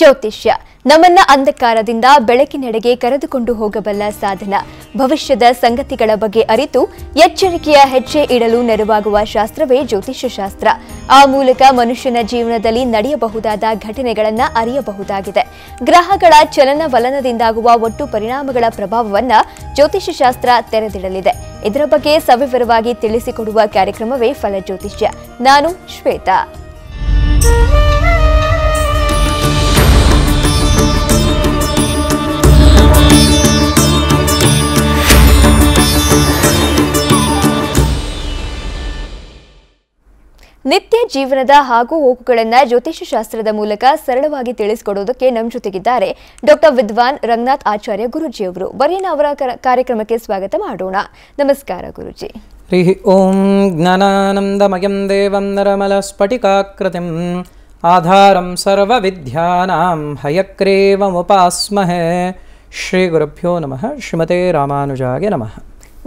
ಜ್ಯೋತಿಷ್ಯ ನಮ್ಮನ್ನ ಅಂಧಕಾರದಿಂದ ಬೆಳಕಿನೆಡೆಗೆ ಕರೆದುಕೊಂಡು ಹೋಗಬಲ್ಲ ಸಾಧನ ಭವಿಷ್ಯದ ಸಂಗತಿಗಳ ಬಗ್ಗೆ ಅರಿತು ಎಚ್ಚರಿಕೆಯ ಹೆಜ್ಜೆ ಇಡಲು ನೆರವಾಗುವ ಶಾಸ್ತ್ರವೇ ಜ್ಯೋತಿಷ್ಯ ಶಾಸ್ತ್ರ ಆ ಮೂಲಕ ಮನುಷ್ಯನ ಜೀವನದಲ್ಲಿ ನಡೆಯಬಹುದಾದ ಘಟನೆಗಳನ್ನು ಅರಿಯಬಹುದಾಗಿದೆ ಗ್ರಹಗಳ ಚಲನವಲನದಿಂದಾಗುವ ಒಟ್ಟು ಪರಿಣಾಮಗಳ ಪ್ರಭಾವವನ್ನ ಜ್ಯೋತಿಷ್ಯ ಶಾಸ್ತ್ರ ತೆರೆದಿಡಲಿದೆ ಇದರ ಬಗ್ಗೆ ಸವಿವರವಾಗಿ ತಿಳಿಸಿಕೊಡುವ ಕಾರ್ಯಕ್ರಮವೇ ಫಲ ಜ್ಯೋತಿಷ್ಯ ನಾನು ಶ್ವೇತಾ ಜೀವನದ ಹಾಗೂ ಹೋಗುಗಳನ್ನು ಜ್ಯೋತಿಷ್ಯ ಶಾಸ್ತ್ರದ ಮೂಲಕ ಸರಳವಾಗಿ ತಿಳಿಸಿಕೊಡುವುದಕ್ಕೆ ನಮ್ಮ ಜೊತೆಗಿದ್ದಾರೆ ಡಾಕ್ಟರ್ ವಿದ್ವಾನ್ ರಂಗನಾಥ್ ಆಚಾರ್ಯ ಅವರು ಬರೀ ಅವರ ಕಾರ್ಯಕ್ರಮಕ್ಕೆ ಸ್ವಾಗತ ಮಾಡೋಣ ನಮಸ್ಕಾರ ಗುರುಜಿ ಹರಿ ಓಂ ಜ್ಞಾನಾನಂದಮಯಂ ದೇವಂ ನರಮಲ ಸ್ಫಟಿಕಾಕೃತಿಂ ಆಧಾರಂ ಸರ್ವವಿದ್ಯಾನಾಂ ಹಯಗ್ರೇವಮುಪಾಸ್ಮಹೇ ಶ್ರೀ ಗುರುಭ್ಯೋ ನಮಃ ಶ್ರೀಮತೆ ರಾಮಾನುಜಾಗೆ ನಮಃ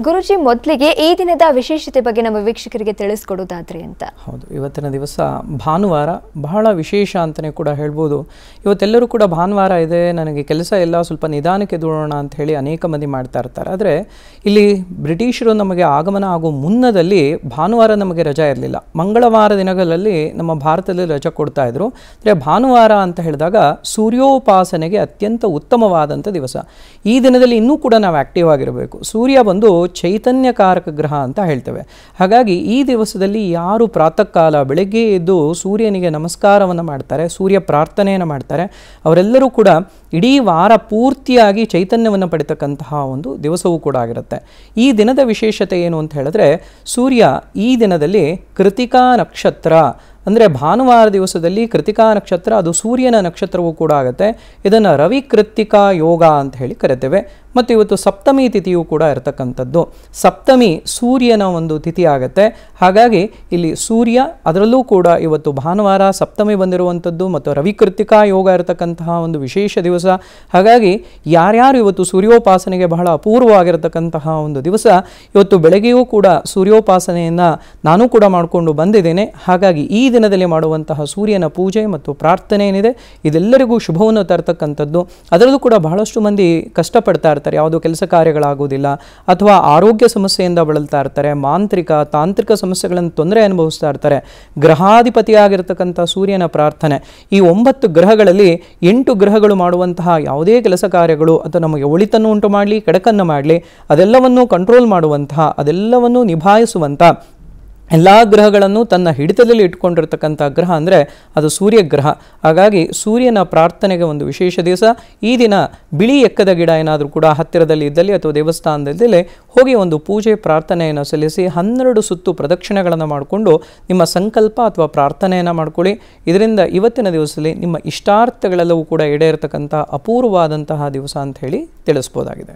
ಗುರುಜಿ ಮೊದಲಿಗೆ ಈ ದಿನದ ವಿಶೇಷತೆ ಬಗ್ಗೆ ನಮ್ಮ ವೀಕ್ಷಕರಿಗೆ ತಿಳಿಸ್ಕೊಡೋದಾದ್ರೆ ಅಂತ ಹೌದು ಇವತ್ತಿನ ದಿವಸ ಭಾನುವಾರ ಬಹಳ ವಿಶೇಷ ಅಂತಲೇ ಕೂಡ ಹೇಳ್ಬೋದು ಇವತ್ತೆಲ್ಲರೂ ಕೂಡ ಭಾನುವಾರ ಇದೆ ನನಗೆ ಕೆಲಸ ಎಲ್ಲ ಸ್ವಲ್ಪ ನಿಧಾನಕ್ಕೆ ದೂಡೋಣ ಅಂತ ಹೇಳಿ ಅನೇಕ ಮಂದಿ ಮಾಡ್ತಾ ಇರ್ತಾರೆ ಆದರೆ ಇಲ್ಲಿ ಬ್ರಿಟಿಷರು ನಮಗೆ ಆಗಮನ ಆಗೋ ಮುನ್ನದಲ್ಲಿ ಭಾನುವಾರ ನಮಗೆ ರಜಾ ಇರಲಿಲ್ಲ ಮಂಗಳವಾರ ದಿನಗಳಲ್ಲಿ ನಮ್ಮ ಭಾರತದಲ್ಲಿ ರಜಾ ಕೊಡ್ತಾ ಇದ್ರು ಅಂದರೆ ಭಾನುವಾರ ಅಂತ ಹೇಳಿದಾಗ ಸೂರ್ಯೋಪಾಸನೆಗೆ ಅತ್ಯಂತ ಉತ್ತಮವಾದಂಥ ದಿವಸ ಈ ದಿನದಲ್ಲಿ ಇನ್ನೂ ಕೂಡ ನಾವು ಆ್ಯಕ್ಟಿವ್ ಆಗಿರಬೇಕು ಸೂರ್ಯ ಬಂದು ಚೈತನ್ಯಕಾರಕ ಗ್ರಹ ಅಂತ ಹೇಳ್ತೇವೆ ಹಾಗಾಗಿ ಈ ದಿವಸದಲ್ಲಿ ಯಾರು ಪ್ರಾತಃ ಕಾಲ ಬೆಳಗ್ಗೆ ಎದ್ದು ಸೂರ್ಯನಿಗೆ ನಮಸ್ಕಾರವನ್ನು ಮಾಡ್ತಾರೆ ಸೂರ್ಯ ಪ್ರಾರ್ಥನೆಯನ್ನು ಮಾಡ್ತಾರೆ ಅವರೆಲ್ಲರೂ ಕೂಡ ಇಡೀ ವಾರ ಪೂರ್ತಿಯಾಗಿ ಚೈತನ್ಯವನ್ನು ಪಡಿತಕ್ಕಂತಹ ಒಂದು ದಿವಸವೂ ಕೂಡ ಆಗಿರುತ್ತೆ ಈ ದಿನದ ವಿಶೇಷತೆ ಏನು ಅಂತ ಹೇಳಿದ್ರೆ ಸೂರ್ಯ ಈ ದಿನದಲ್ಲಿ ಕೃತಿಕಾ ನಕ್ಷತ್ರ ಅಂದರೆ ಭಾನುವಾರ ದಿವಸದಲ್ಲಿ ಕೃತಿಕಾ ನಕ್ಷತ್ರ ಅದು ಸೂರ್ಯನ ನಕ್ಷತ್ರವೂ ಕೂಡ ಆಗುತ್ತೆ ಇದನ್ನು ರವಿ ಕೃತಿಕಾ ಯೋಗ ಅಂತ ಹೇಳಿ ಕರಿತೇವೆ ಮತ್ತು ಇವತ್ತು ಸಪ್ತಮಿ ತಿಥಿಯು ಕೂಡ ಇರತಕ್ಕಂಥದ್ದು ಸಪ್ತಮಿ ಸೂರ್ಯನ ಒಂದು ತಿಥಿ ಆಗುತ್ತೆ ಹಾಗಾಗಿ ಇಲ್ಲಿ ಸೂರ್ಯ ಅದರಲ್ಲೂ ಕೂಡ ಇವತ್ತು ಭಾನುವಾರ ಸಪ್ತಮಿ ಬಂದಿರುವಂಥದ್ದು ಮತ್ತು ರವಿ ಯೋಗ ಇರತಕ್ಕಂತಹ ಒಂದು ವಿಶೇಷ ದಿವಸ ದಿವಸ ಹಾಗಾಗಿ ಯಾರ್ಯಾರು ಇವತ್ತು ಸೂರ್ಯೋಪಾಸನೆಗೆ ಬಹಳ ಅಪೂರ್ವವಾಗಿರತಕ್ಕಂತಹ ಒಂದು ದಿವಸ ಇವತ್ತು ಬೆಳಗ್ಗೆಯೂ ಕೂಡ ಸೂರ್ಯೋಪಾಸನೆಯನ್ನು ನಾನು ಕೂಡ ಮಾಡಿಕೊಂಡು ಬಂದಿದ್ದೇನೆ ಹಾಗಾಗಿ ಈ ದಿನದಲ್ಲಿ ಮಾಡುವಂತಹ ಸೂರ್ಯನ ಪೂಜೆ ಮತ್ತು ಪ್ರಾರ್ಥನೆ ಏನಿದೆ ಇದೆಲ್ಲರಿಗೂ ಶುಭವನ್ನು ತರ್ತಕ್ಕಂಥದ್ದು ಅದರಲ್ಲೂ ಕೂಡ ಬಹಳಷ್ಟು ಮಂದಿ ಕಷ್ಟಪಡ್ತಾ ಇರ್ತಾರೆ ಯಾವುದೋ ಕೆಲಸ ಕಾರ್ಯಗಳಾಗುವುದಿಲ್ಲ ಅಥವಾ ಆರೋಗ್ಯ ಸಮಸ್ಯೆಯಿಂದ ಬಳಲ್ತಾ ಇರ್ತಾರೆ ಮಾಂತ್ರಿಕ ತಾಂತ್ರಿಕ ಸಮಸ್ಯೆಗಳನ್ನು ತೊಂದರೆ ಅನುಭವಿಸ್ತಾ ಇರ್ತಾರೆ ಗ್ರಹಾಧಿಪತಿಯಾಗಿರ್ತಕ್ಕಂಥ ಸೂರ್ಯನ ಪ್ರಾರ್ಥನೆ ಈ ಒಂಬತ್ತು ಗ್ರಹಗಳಲ್ಲಿ ಎಂಟು ಗ್ರಹಗಳು ಮಾಡುವ ಮಾಡುವಂತಹ ಯಾವುದೇ ಕೆಲಸ ಕಾರ್ಯಗಳು ಅಥವಾ ನಮಗೆ ಒಳಿತನ್ನು ಉಂಟು ಮಾಡಲಿ ಕೆಡಕನ್ನು ಮಾಡಲಿ ಅದೆಲ್ಲವನ್ನು ಕಂಟ್ರೋಲ್ ಮಾಡುವಂತಹ ಅದೆಲ್ಲವನ್ನು ನಿಭಾಯಿಸುವಂಥ ಎಲ್ಲ ಗ್ರಹಗಳನ್ನು ತನ್ನ ಹಿಡಿತದಲ್ಲಿ ಇಟ್ಕೊಂಡಿರ್ತಕ್ಕಂಥ ಗ್ರಹ ಅಂದರೆ ಅದು ಸೂರ್ಯ ಗ್ರಹ ಹಾಗಾಗಿ ಸೂರ್ಯನ ಪ್ರಾರ್ಥನೆಗೆ ಒಂದು ವಿಶೇಷ ದಿವಸ ಈ ದಿನ ಬಿಳಿ ಎಕ್ಕದ ಗಿಡ ಏನಾದರೂ ಕೂಡ ಹತ್ತಿರದಲ್ಲಿ ಇದ್ದಲ್ಲಿ ಅಥವಾ ದೇವಸ್ಥಾನದಲ್ಲಿ ಹೋಗಿ ಒಂದು ಪೂಜೆ ಪ್ರಾರ್ಥನೆಯನ್ನು ಸಲ್ಲಿಸಿ ಹನ್ನೆರಡು ಸುತ್ತು ಪ್ರದಕ್ಷಿಣೆಗಳನ್ನು ಮಾಡಿಕೊಂಡು ನಿಮ್ಮ ಸಂಕಲ್ಪ ಅಥವಾ ಪ್ರಾರ್ಥನೆಯನ್ನು ಮಾಡಿಕೊಳ್ಳಿ ಇದರಿಂದ ಇವತ್ತಿನ ದಿವಸದಲ್ಲಿ ನಿಮ್ಮ ಇಷ್ಟಾರ್ಥಗಳೆಲ್ಲವೂ ಕೂಡ ಈಡೇರತಕ್ಕಂಥ ಅಪೂರ್ವವಾದಂತಹ ದಿವಸ ಅಂತ ಹೇಳಿ ತಿಳಿಸಬಹುದಾಗಿದೆ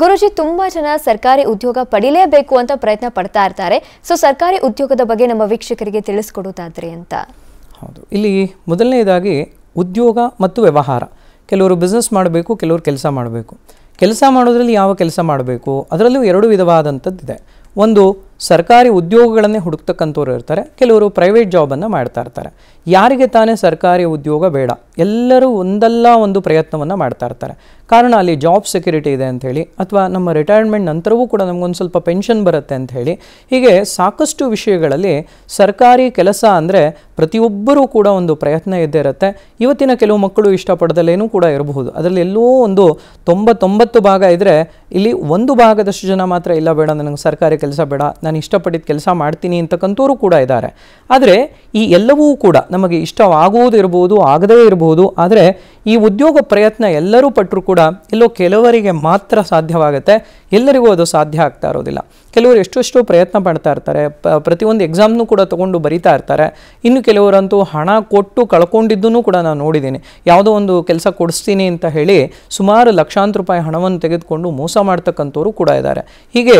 ಗುರುಜಿ ತುಂಬಾ ಜನ ಸರ್ಕಾರಿ ಉದ್ಯೋಗ ಪಡೀಲೇಬೇಕು ಅಂತ ಪ್ರಯತ್ನ ಪಡ್ತಾ ಇರ್ತಾರೆ ಸೊ ಸರ್ಕಾರಿ ಉದ್ಯೋಗದ ಬಗ್ಗೆ ನಮ್ಮ ವೀಕ್ಷಕರಿಗೆ ತಿಳಿಸ್ಕೊಡೋದಾದ್ರೆ ಅಂತ ಹೌದು ಇಲ್ಲಿ ಮೊದಲನೇದಾಗಿ ಉದ್ಯೋಗ ಮತ್ತು ವ್ಯವಹಾರ ಕೆಲವರು ಬಿಸ್ನೆಸ್ ಮಾಡಬೇಕು ಕೆಲವರು ಕೆಲಸ ಮಾಡಬೇಕು ಕೆಲಸ ಮಾಡೋದ್ರಲ್ಲಿ ಯಾವ ಕೆಲಸ ಮಾಡಬೇಕು ಅದರಲ್ಲೂ ಎರಡು ವಿಧವಾದಂಥದ್ದಿದೆ ಒಂದು ಸರ್ಕಾರಿ ಉದ್ಯೋಗಗಳನ್ನೇ ಹುಡುಕ್ತಕ್ಕಂಥವ್ರು ಇರ್ತಾರೆ ಕೆಲವರು ಪ್ರೈವೇಟ್ ಜಾಬನ್ನು ಮಾಡ್ತಾ ಇರ್ತಾರೆ ಯಾರಿಗೆ ತಾನೇ ಸರ್ಕಾರಿ ಉದ್ಯೋಗ ಬೇಡ ಎಲ್ಲರೂ ಒಂದಲ್ಲ ಒಂದು ಪ್ರಯತ್ನವನ್ನು ಮಾಡ್ತಾ ಇರ್ತಾರೆ ಕಾರಣ ಅಲ್ಲಿ ಜಾಬ್ ಸೆಕ್ಯೂರಿಟಿ ಇದೆ ಅಂಥೇಳಿ ಅಥವಾ ನಮ್ಮ ರಿಟೈರ್ಮೆಂಟ್ ನಂತರವೂ ಕೂಡ ನಮಗೊಂದು ಸ್ವಲ್ಪ ಪೆನ್ಷನ್ ಬರುತ್ತೆ ಅಂಥೇಳಿ ಹೀಗೆ ಸಾಕಷ್ಟು ವಿಷಯಗಳಲ್ಲಿ ಸರ್ಕಾರಿ ಕೆಲಸ ಅಂದರೆ ಪ್ರತಿಯೊಬ್ಬರೂ ಕೂಡ ಒಂದು ಪ್ರಯತ್ನ ಇದ್ದೇ ಇರುತ್ತೆ ಇವತ್ತಿನ ಕೆಲವು ಮಕ್ಕಳು ಇಷ್ಟಪಡದಲ್ಲೇನೂ ಕೂಡ ಇರಬಹುದು ಅದರಲ್ಲಿ ಎಲ್ಲೋ ಒಂದು ತೊಂಬತ್ತೊಂಬತ್ತು ಭಾಗ ಇದ್ದರೆ ಇಲ್ಲಿ ಒಂದು ಭಾಗದಷ್ಟು ಜನ ಮಾತ್ರ ಇಲ್ಲ ಬೇಡ ನನಗೆ ಸರ್ಕಾರಿ ಕೆಲಸ ಬೇಡ ನಾನು ಇಷ್ಟಪಟ್ಟಿದ್ದ ಕೆಲಸ ಮಾಡ್ತೀನಿ ಅಂತಕ್ಕಂಥವ್ರು ಕೂಡ ಇದ್ದಾರೆ ಆದರೆ ಈ ಎಲ್ಲವೂ ಕೂಡ ನಮಗೆ ಇಷ್ಟವಾಗೋದಿರ್ಬೋದು ಆಗದೇ ಇರಬಹುದು ಆದರೆ ಈ ಉದ್ಯೋಗ ಪ್ರಯತ್ನ ಎಲ್ಲರೂ ಪಟ್ಟರು ಕೂಡ ಎಲ್ಲೋ ಕೆಲವರಿಗೆ ಮಾತ್ರ ಸಾಧ್ಯವಾಗುತ್ತೆ ಎಲ್ಲರಿಗೂ ಅದು ಸಾಧ್ಯ ಆಗ್ತಾ ಇರೋದಿಲ್ಲ ಕೆಲವರು ಎಷ್ಟೆಷ್ಟೋ ಪ್ರಯತ್ನ ಪಡ್ತಾ ಇರ್ತಾರೆ ಪ ಪ್ರತಿಯೊಂದು ಎಕ್ಸಾಮ್ನೂ ಕೂಡ ತೊಗೊಂಡು ಬರಿತಾ ಇರ್ತಾರೆ ಇನ್ನು ಕೆಲವರಂತೂ ಹಣ ಕೊಟ್ಟು ಕಳ್ಕೊಂಡಿದ್ದನ್ನು ಕೂಡ ನಾನು ನೋಡಿದ್ದೀನಿ ಯಾವುದೋ ಒಂದು ಕೆಲಸ ಕೊಡಿಸ್ತೀನಿ ಅಂತ ಹೇಳಿ ಸುಮಾರು ಲಕ್ಷಾಂತರ ರೂಪಾಯಿ ಹಣವನ್ನು ತೆಗೆದುಕೊಂಡು ಮೋಸ ಮಾಡ್ತಕ್ಕಂಥವ್ರು ಕೂಡ ಇದ್ದಾರೆ ಹೀಗೆ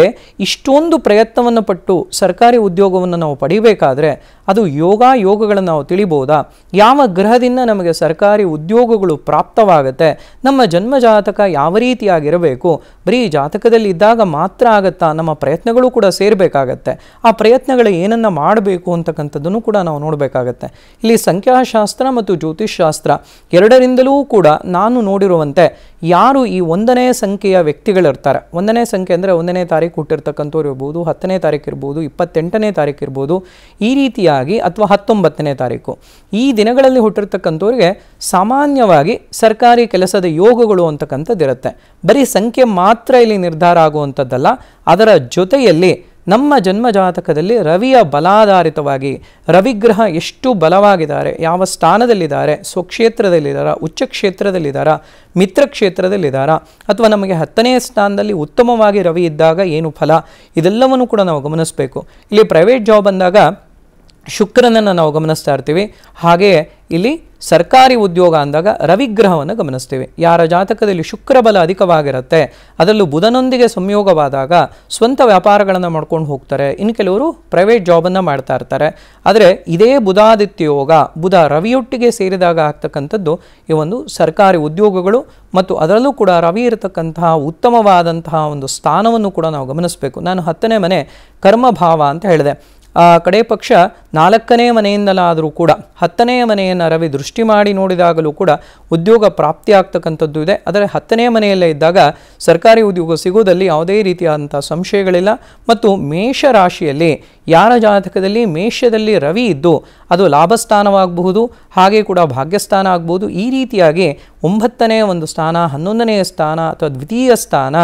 ಇಷ್ಟೊಂದು ಪ್ರಯತ್ನವನ್ನು ಪಟ್ಟು ಸರ್ಕಾರಿ ಉದ್ಯೋಗವನ್ನು ನಾವು ಪಡಿಬೇಕಾದ್ರೆ ಅದು ಯೋಗ ಯೋಗಗಳನ್ನು ನಾವು ತಿಳಿಬೋದಾ ಯಾವ ಗ್ರಹದಿಂದ ನಮಗೆ ಸರ್ಕಾರಿ ಉದ್ಯೋಗಗಳು ಪ್ರಾಪ್ತವಾಗುತ್ತೆ ನಮ್ಮ ಜನ್ಮ ಜಾತಕ ಯಾವ ರೀತಿಯಾಗಿರಬೇಕು ಬರೀ ಜಾತಕದಲ್ಲಿ ಇದ್ದಾಗ ಮಾತ್ರ ಆಗತ್ತಾ ನಮ್ಮ ಪ್ರಯತ್ನಗಳು ಕೂಡ ಸೇರಬೇಕಾಗತ್ತೆ ಆ ಪ್ರಯತ್ನಗಳು ಏನನ್ನು ಮಾಡಬೇಕು ಅಂತಕ್ಕಂಥದ್ದನ್ನು ಕೂಡ ನಾವು ನೋಡಬೇಕಾಗತ್ತೆ ಇಲ್ಲಿ ಸಂಖ್ಯಾಶಾಸ್ತ್ರ ಮತ್ತು ಜ್ಯೋತಿಷ್ಶಾಸ್ತ್ರ ಎರಡರಿಂದಲೂ ಕೂಡ ನಾನು ನೋಡಿರುವಂತೆ ಯಾರು ಈ ಒಂದನೇ ಸಂಖ್ಯೆಯ ವ್ಯಕ್ತಿಗಳಿರ್ತಾರೆ ಒಂದನೇ ಸಂಖ್ಯೆ ಅಂದರೆ ಒಂದನೇ ತಾರೀಕು ಹುಟ್ಟಿರ್ತಕ್ಕಂಥವ್ರು ಇರ್ಬೋದು ಹತ್ತನೇ ತಾರೀಕು ಇರ್ಬೋದು ಇಪ್ಪತ್ತೆಂಟನೇ ತಾರೀಕು ಇರ್ಬೋದು ಈ ರೀತಿಯ ಅಥವಾ ಹತ್ತೊಂಬತ್ತನೇ ತಾರೀಕು ಈ ದಿನಗಳಲ್ಲಿ ಹುಟ್ಟಿರ್ತಕ್ಕಂಥವ್ರಿಗೆ ಸಾಮಾನ್ಯವಾಗಿ ಸರ್ಕಾರಿ ಕೆಲಸದ ಯೋಗಗಳು ಅಂತಕ್ಕಂಥದ್ದಿರುತ್ತೆ ಬರೀ ಸಂಖ್ಯೆ ಮಾತ್ರ ಇಲ್ಲಿ ನಿರ್ಧಾರ ಆಗುವಂಥದ್ದಲ್ಲ ಅದರ ಜೊತೆಯಲ್ಲಿ ನಮ್ಮ ಜನ್ಮ ಜಾತಕದಲ್ಲಿ ರವಿಯ ಬಲಾಧಾರಿತವಾಗಿ ರವಿಗ್ರಹ ಎಷ್ಟು ಬಲವಾಗಿದ್ದಾರೆ ಯಾವ ಸ್ಥಾನದಲ್ಲಿದ್ದಾರೆ ಸ್ವಕ್ಷೇತ್ರದಲ್ಲಿದ್ದಾರಾ ಉಚ್ಚ ಕ್ಷೇತ್ರದಲ್ಲಿದ್ದಾರಾ ಮಿತ್ರ ಕ್ಷೇತ್ರದಲ್ಲಿದ್ದಾರಾ ಅಥವಾ ನಮಗೆ ಹತ್ತನೇ ಸ್ಥಾನದಲ್ಲಿ ಉತ್ತಮವಾಗಿ ರವಿ ಇದ್ದಾಗ ಏನು ಫಲ ಇದೆಲ್ಲವನ್ನು ಕೂಡ ನಾವು ಗಮನಿಸಬೇಕು ಇಲ್ಲಿ ಪ್ರೈವೇಟ್ ಜಾಬ್ ಅಂದಾಗ ಶುಕ್ರನನ್ನು ನಾವು ಗಮನಿಸ್ತಾ ಇರ್ತೀವಿ ಹಾಗೆಯೇ ಇಲ್ಲಿ ಸರ್ಕಾರಿ ಉದ್ಯೋಗ ಅಂದಾಗ ರವಿಗ್ರಹವನ್ನು ಗಮನಿಸ್ತೀವಿ ಯಾರ ಜಾತಕದಲ್ಲಿ ಶುಕ್ರಬಲ ಅಧಿಕವಾಗಿರುತ್ತೆ ಅದರಲ್ಲೂ ಬುಧನೊಂದಿಗೆ ಸಂಯೋಗವಾದಾಗ ಸ್ವಂತ ವ್ಯಾಪಾರಗಳನ್ನು ಮಾಡ್ಕೊಂಡು ಹೋಗ್ತಾರೆ ಇನ್ನು ಕೆಲವರು ಪ್ರೈವೇಟ್ ಜಾಬನ್ನು ಮಾಡ್ತಾ ಇರ್ತಾರೆ ಆದರೆ ಇದೇ ಬುಧಾದಿತ್ಯ ಯೋಗ ಬುಧ ರವಿಯೊಟ್ಟಿಗೆ ಸೇರಿದಾಗ ಆಗ್ತಕ್ಕಂಥದ್ದು ಈ ಒಂದು ಸರ್ಕಾರಿ ಉದ್ಯೋಗಗಳು ಮತ್ತು ಅದರಲ್ಲೂ ಕೂಡ ರವಿ ಇರತಕ್ಕಂತಹ ಉತ್ತಮವಾದಂತಹ ಒಂದು ಸ್ಥಾನವನ್ನು ಕೂಡ ನಾವು ಗಮನಿಸಬೇಕು ನಾನು ಹತ್ತನೇ ಮನೆ ಕರ್ಮಭಾವ ಅಂತ ಹೇಳಿದೆ ಕಡೆ ಪಕ್ಷ ನಾಲ್ಕನೇ ಮನೆಯಿಂದಲಾದರೂ ಕೂಡ ಹತ್ತನೇ ಮನೆಯನ್ನು ರವಿ ದೃಷ್ಟಿ ಮಾಡಿ ನೋಡಿದಾಗಲೂ ಕೂಡ ಉದ್ಯೋಗ ಪ್ರಾಪ್ತಿ ಆಗ್ತಕ್ಕಂಥದ್ದು ಇದೆ ಆದರೆ ಹತ್ತನೇ ಮನೆಯಲ್ಲೇ ಇದ್ದಾಗ ಸರ್ಕಾರಿ ಉದ್ಯೋಗ ಸಿಗುವುದಲ್ಲಿ ಯಾವುದೇ ರೀತಿಯಾದಂಥ ಸಂಶಯಗಳಿಲ್ಲ ಮತ್ತು ಮೇಷ ರಾಶಿಯಲ್ಲಿ ಯಾರ ಜಾತಕದಲ್ಲಿ ಮೇಷದಲ್ಲಿ ರವಿ ಇದ್ದು ಅದು ಲಾಭಸ್ಥಾನವಾಗಬಹುದು ಹಾಗೆ ಕೂಡ ಭಾಗ್ಯಸ್ಥಾನ ಆಗ್ಬೋದು ಈ ರೀತಿಯಾಗಿ ಒಂಬತ್ತನೇ ಒಂದು ಸ್ಥಾನ ಹನ್ನೊಂದನೆಯ ಸ್ಥಾನ ಅಥವಾ ದ್ವಿತೀಯ ಸ್ಥಾನ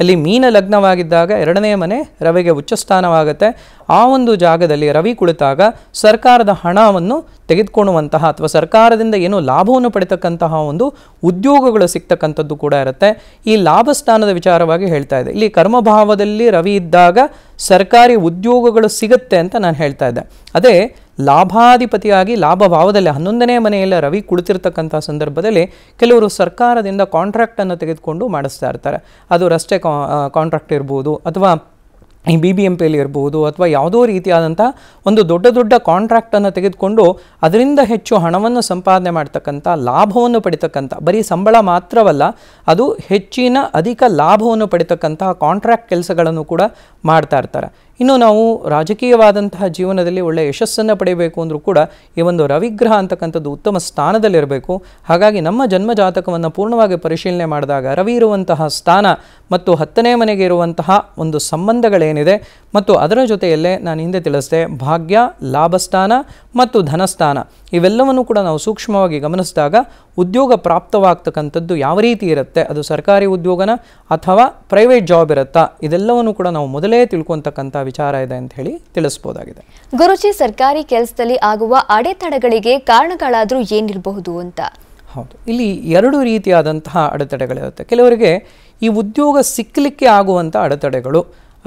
ಅಲ್ಲಿ ಮೀನ ಲಗ್ನವಾಗಿದ್ದಾಗ ಎರಡನೇ ಮನೆ ರವಿಗೆ ಉಚ್ಚ ಸ್ಥಾನವಾಗುತ್ತೆ ಆ ಒಂದು ಜಾಗದಲ್ಲಿ ರವಿ ಕುಳಿತಾಗ ಸರ್ಕಾರದ ಹಣವನ್ನು ತೆಗೆದುಕೊಳ್ಳುವಂತಹ ಅಥವಾ ಸರ್ಕಾರದಿಂದ ಏನು ಲಾಭವನ್ನು ಪಡೆತಕ್ಕಂತಹ ಒಂದು ಉದ್ಯೋಗಗಳು ಸಿಗ್ತಕ್ಕಂಥದ್ದು ಕೂಡ ಇರುತ್ತೆ ಈ ಲಾಭ ಸ್ಥಾನದ ವಿಚಾರವಾಗಿ ಹೇಳ್ತಾ ಇದೆ ಇಲ್ಲಿ ಕರ್ಮಭಾವದಲ್ಲಿ ರವಿ ಇದ್ದಾಗ ಸರ್ಕಾರಿ ಉದ್ಯೋಗಗಳು ಸಿಗುತ್ತೆ ಅಂತ ನಾನು ಹೇಳ್ತಾ ಇದ್ದೆ ಅದೇ ಲಾಭಾಧಿಪತಿಯಾಗಿ ಲಾಭಭಾವದಲ್ಲಿ ಹನ್ನೊಂದನೇ ಮನೆಯಲ್ಲ ರವಿ ಕುಳಿತಿರ್ತಕ್ಕಂಥ ಸಂದರ್ಭದಲ್ಲಿ ಕೆಲವರು ಸರ್ಕಾರದಿಂದ ಕಾಂಟ್ರಾಕ್ಟನ್ನು ತೆಗೆದುಕೊಂಡು ಮಾಡಿಸ್ತಾ ಇರ್ತಾರೆ ಅದು ರಸ್ತೆ ಕಾಂಟ್ರಾಕ್ಟ್ ಇರ್ಬೋದು ಅಥವಾ ಈ ಬಿ ಬಿ ಎಂ ಪಿಯಲ್ಲಿ ಇರ್ಬೋದು ಅಥವಾ ಯಾವುದೋ ರೀತಿಯಾದಂಥ ಒಂದು ದೊಡ್ಡ ದೊಡ್ಡ ಕಾಂಟ್ರಾಕ್ಟನ್ನು ತೆಗೆದುಕೊಂಡು ಅದರಿಂದ ಹೆಚ್ಚು ಹಣವನ್ನು ಸಂಪಾದನೆ ಮಾಡ್ತಕ್ಕಂಥ ಲಾಭವನ್ನು ಪಡಿತಕ್ಕಂಥ ಬರೀ ಸಂಬಳ ಮಾತ್ರವಲ್ಲ ಅದು ಹೆಚ್ಚಿನ ಅಧಿಕ ಲಾಭವನ್ನು ಪಡಿತಕ್ಕಂತಹ ಕಾಂಟ್ರಾಕ್ಟ್ ಕೆಲಸಗಳನ್ನು ಕೂಡ ಮಾಡ್ತಾ ಇರ್ತಾರೆ ಇನ್ನು ನಾವು ರಾಜಕೀಯವಾದಂತಹ ಜೀವನದಲ್ಲಿ ಒಳ್ಳೆಯ ಯಶಸ್ಸನ್ನು ಪಡೆಯಬೇಕು ಅಂದರೂ ಕೂಡ ಈ ಒಂದು ರವಿಗ್ರಹ ಅಂತಕ್ಕಂಥದ್ದು ಉತ್ತಮ ಸ್ಥಾನದಲ್ಲಿರಬೇಕು ಹಾಗಾಗಿ ನಮ್ಮ ಜನ್ಮ ಜಾತಕವನ್ನು ಪೂರ್ಣವಾಗಿ ಪರಿಶೀಲನೆ ಮಾಡಿದಾಗ ರವಿ ಇರುವಂತಹ ಸ್ಥಾನ ಮತ್ತು ಹತ್ತನೇ ಮನೆಗೆ ಇರುವಂತಹ ಒಂದು ಸಂಬಂಧಗಳೇನಿದೆ ಮತ್ತು ಅದರ ಜೊತೆಯಲ್ಲೇ ನಾನು ಹಿಂದೆ ತಿಳಿಸಿದೆ ಭಾಗ್ಯ ಲಾಭಸ್ಥಾನ ಮತ್ತು ಧನಸ್ಥಾನ ಇವೆಲ್ಲವನ್ನು ಕೂಡ ನಾವು ಸೂಕ್ಷ್ಮವಾಗಿ ಗಮನಿಸಿದಾಗ ಉದ್ಯೋಗ ಪ್ರಾಪ್ತವಾಗ್ತಕ್ಕಂಥದ್ದು ಯಾವ ರೀತಿ ಇರುತ್ತೆ ಅದು ಸರ್ಕಾರಿ ಉದ್ಯೋಗನ ಅಥವಾ ಪ್ರೈವೇಟ್ ಜಾಬ್ ಇರುತ್ತಾ ಇದೆಲ್ಲವನ್ನು ಕೂಡ ನಾವು ಮೊದಲೇ ತಿಳ್ಕೊಂತಕ್ಕಂಥ ವಿಚಾರ ಇದೆ ಅಂತ ಹೇಳಿ ತಿಳಿಸ್ಬೋದಾಗಿದೆ ಗುರುಜಿ ಸರ್ಕಾರಿ ಕೆಲಸದಲ್ಲಿ ಆಗುವ ಅಡೆತಡೆಗಳಿಗೆ ಕಾರಣಗಳಾದರೂ ಏನಿರಬಹುದು ಅಂತ ಹೌದು ಇಲ್ಲಿ ಎರಡು ರೀತಿಯಾದಂತಹ ಅಡೆತಡೆಗಳಿರುತ್ತೆ ಕೆಲವರಿಗೆ ಈ ಉದ್ಯೋಗ ಸಿಕ್ಕಲಿಕ್ಕೆ ಆಗುವಂಥ ಅಡೆತಡೆಗಳು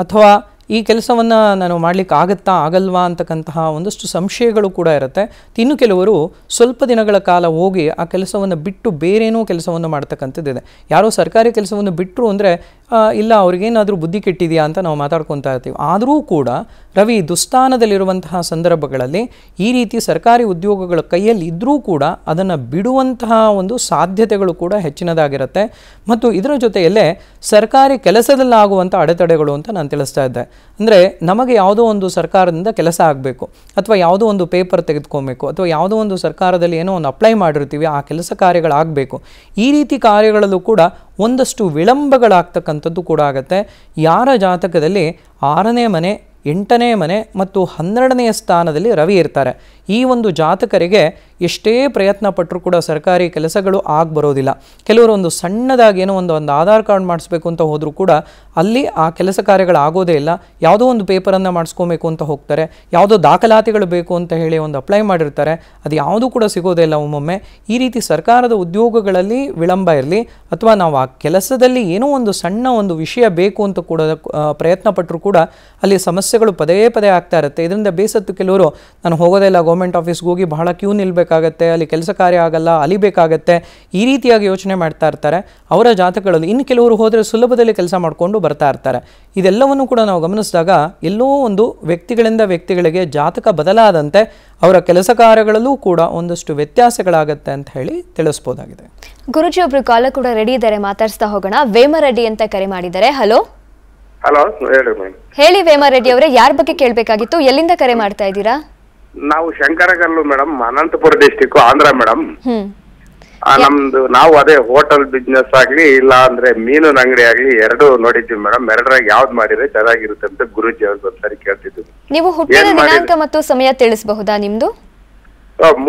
ಅಥವಾ ಈ ಕೆಲಸವನ್ನು ನಾನು ಮಾಡಲಿಕ್ಕೆ ಆಗುತ್ತಾ ಆಗಲ್ವಾ ಅಂತಕ್ಕಂತಹ ಒಂದಷ್ಟು ಸಂಶಯಗಳು ಕೂಡ ಇರುತ್ತೆ ಇನ್ನು ಕೆಲವರು ಸ್ವಲ್ಪ ದಿನಗಳ ಕಾಲ ಹೋಗಿ ಆ ಕೆಲಸವನ್ನು ಬಿಟ್ಟು ಬೇರೇನೋ ಕೆಲಸವನ್ನು ಮಾಡ್ತಕ್ಕಂಥದ್ದಿದೆ ಯಾರೋ ಸರ್ಕಾರಿ ಕೆಲಸವನ್ನು ಬಿಟ್ಟರು ಅಂದರೆ ಇಲ್ಲ ಅವ್ರಿಗೇನಾದರೂ ಬುದ್ಧಿ ಕೆಟ್ಟಿದೆಯಾ ಅಂತ ನಾವು ಮಾತಾಡ್ಕೊತಾ ಇರ್ತೀವಿ ಆದರೂ ಕೂಡ ರವಿ ದುಸ್ಥಾನದಲ್ಲಿರುವಂತಹ ಸಂದರ್ಭಗಳಲ್ಲಿ ಈ ರೀತಿ ಸರ್ಕಾರಿ ಉದ್ಯೋಗಗಳ ಕೈಯಲ್ಲಿ ಇದ್ದರೂ ಕೂಡ ಅದನ್ನು ಬಿಡುವಂತಹ ಒಂದು ಸಾಧ್ಯತೆಗಳು ಕೂಡ ಹೆಚ್ಚಿನದಾಗಿರುತ್ತೆ ಮತ್ತು ಇದರ ಜೊತೆಯಲ್ಲೇ ಸರ್ಕಾರಿ ಕೆಲಸದಲ್ಲಾಗುವಂಥ ಅಡೆತಡೆಗಳು ಅಂತ ನಾನು ತಿಳಿಸ್ತಾ ಇದ್ದೆ ಅಂದರೆ ನಮಗೆ ಯಾವುದೋ ಒಂದು ಸರ್ಕಾರದಿಂದ ಕೆಲಸ ಆಗಬೇಕು ಅಥವಾ ಯಾವುದೋ ಒಂದು ಪೇಪರ್ ತೆಗೆದುಕೊಬೇಕು ಅಥವಾ ಯಾವುದೋ ಒಂದು ಸರ್ಕಾರದಲ್ಲಿ ಏನೋ ಒಂದು ಅಪ್ಲೈ ಮಾಡಿರ್ತೀವಿ ಆ ಕೆಲಸ ಕಾರ್ಯಗಳಾಗಬೇಕು ಈ ರೀತಿ ಕಾರ್ಯಗಳಲ್ಲೂ ಕೂಡ ಒಂದಷ್ಟು ವಿಳಂಬಗಳಾಗ್ತಕ್ಕಂಥದ್ದು ಕೂಡ ಆಗುತ್ತೆ ಯಾರ ಜಾತಕದಲ್ಲಿ ಆರನೇ ಮನೆ ಎಂಟನೇ ಮನೆ ಮತ್ತು ಹನ್ನೆರಡನೆಯ ಸ್ಥಾನದಲ್ಲಿ ರವಿ ಇರ್ತಾರೆ ಈ ಒಂದು ಜಾತಕರಿಗೆ ಎಷ್ಟೇ ಪ್ರಯತ್ನ ಪಟ್ಟರೂ ಕೂಡ ಸರ್ಕಾರಿ ಕೆಲಸಗಳು ಆಗಿ ಬರೋದಿಲ್ಲ ಕೆಲವರು ಒಂದು ಸಣ್ಣದಾಗಿ ಏನೋ ಒಂದು ಒಂದು ಆಧಾರ್ ಕಾರ್ಡ್ ಮಾಡಿಸ್ಬೇಕು ಅಂತ ಹೋದರೂ ಕೂಡ ಅಲ್ಲಿ ಆ ಕೆಲಸ ಕಾರ್ಯಗಳು ಆಗೋದೇ ಇಲ್ಲ ಯಾವುದೋ ಒಂದು ಪೇಪರನ್ನು ಮಾಡಿಸ್ಕೋಬೇಕು ಅಂತ ಹೋಗ್ತಾರೆ ಯಾವುದೋ ದಾಖಲಾತಿಗಳು ಬೇಕು ಅಂತ ಹೇಳಿ ಒಂದು ಅಪ್ಲೈ ಮಾಡಿರ್ತಾರೆ ಅದು ಯಾವುದೂ ಕೂಡ ಸಿಗೋದೇ ಇಲ್ಲ ಒಮ್ಮೊಮ್ಮೆ ಈ ರೀತಿ ಸರ್ಕಾರದ ಉದ್ಯೋಗಗಳಲ್ಲಿ ವಿಳಂಬ ಇರಲಿ ಅಥವಾ ನಾವು ಆ ಕೆಲಸದಲ್ಲಿ ಏನೋ ಒಂದು ಸಣ್ಣ ಒಂದು ವಿಷಯ ಬೇಕು ಅಂತ ಕೂಡ ಪ್ರಯತ್ನ ಪಟ್ಟರು ಕೂಡ ಅಲ್ಲಿ ಸಮಸ್ಯೆಗಳು ಪದೇ ಪದೇ ಆಗ್ತಾ ಇರುತ್ತೆ ಇದರಿಂದ ಬೇಸತ್ತು ಕೆಲವರು ನಾನು ಹೋಗೋದೇ ಇಲ್ಲ ಗೌರ್ಮೆಂಟ್ ಆಫೀಸ್ಗೆ ಹೋಗಿ ಬಹಳ ಕ್ಯೂ ನಿಲ್ಬೇಕಾಗತ್ತೆ ಅಲ್ಲಿ ಕೆಲಸ ಕಾರ್ಯ ಆಗಲ್ಲ ಅಲಿಬೇಕಾಗತ್ತೆ ಈ ರೀತಿಯಾಗಿ ಯೋಚನೆ ಮಾಡ್ತಾ ಇರ್ತಾರೆ ಅವರ ಜಾತಕಗಳಲ್ಲಿ ಇನ್ನು ಕೆಲವರು ಹೋದರೆ ಸುಲಭದಲ್ಲಿ ಕೆಲಸ ಮಾಡಿಕೊಂಡು ಬರ್ತಾ ಇರ್ತಾರೆ ಇದೆಲ್ಲವನ್ನು ಕೂಡ ನಾವು ಗಮನಿಸಿದಾಗ ಎಲ್ಲೋ ಒಂದು ವ್ಯಕ್ತಿಗಳಿಂದ ವ್ಯಕ್ತಿಗಳಿಗೆ ಜಾತಕ ಬದಲಾದಂತೆ ಅವರ ಕೆಲಸ ಕಾರ್ಯಗಳಲ್ಲೂ ಕೂಡ ಒಂದಷ್ಟು ವ್ಯತ್ಯಾಸಗಳಾಗತ್ತೆ ಅಂತ ಹೇಳಿ ತಿಳಿಸ್ಬೋದಾಗಿದೆ ಗುರುಜಿ ಒಬ್ರು ಕಾಲ ಕೂಡ ರೆಡಿ ಇದ್ದಾರೆ ಮಾತಾಡಿಸ್ತಾ ಹೋಗೋಣ ವೇಮ ರೆಡ್ಡಿ ಅಂತ ಕರೆ ಮಾಡಿದ್ದಾರೆ ಹಲೋ ಹಲೋ ಹೇಳಿ ವೇಮ ರೆಡ್ಡಿ ಅವರೇ ಯಾರ ಬಗ್ಗೆ ಕೇಳಬೇಕಾಗಿತ್ತು ಎಲ್ಲಿಂದ ಕರೆ ಮಾಡ್ತಾ ಇದ್ದೀರಾ ನಾವು Shankaragallu madam Anantapur district Andhra madam ನಮ್ದು ನಾವು ಅದೇ ಹೋಟೆಲ್ ಬಿಸ್ನೆಸ್ ಆಗ್ಲಿ ಇಲ್ಲ ಅಂದ್ರೆ ಮೀನು ಅಂಗಡಿ ಆಗ್ಲಿ ಎರಡು ನೋಡಿದ್ವಿ ಮೇಡಮ್ ಎರಡರಾಗ ಯಾವ್ದು ಮಾಡಿದ್ರೆ ಚೆನ್ನಾಗಿರುತ್ತೆ ಅಂತ ಗುರುಜಿ ಅವ್ರಿಗೆ ಒಂದ್ಸರಿ ಕೇಳ್ತಿದ್ವಿ ನೀವು ಹುಟ್ಟಿದ ದಿನಾಂಕ ಮತ್ತು ಸಮಯ ತಿಳಿಸಬಹುದಾ ನಿಮ್ದು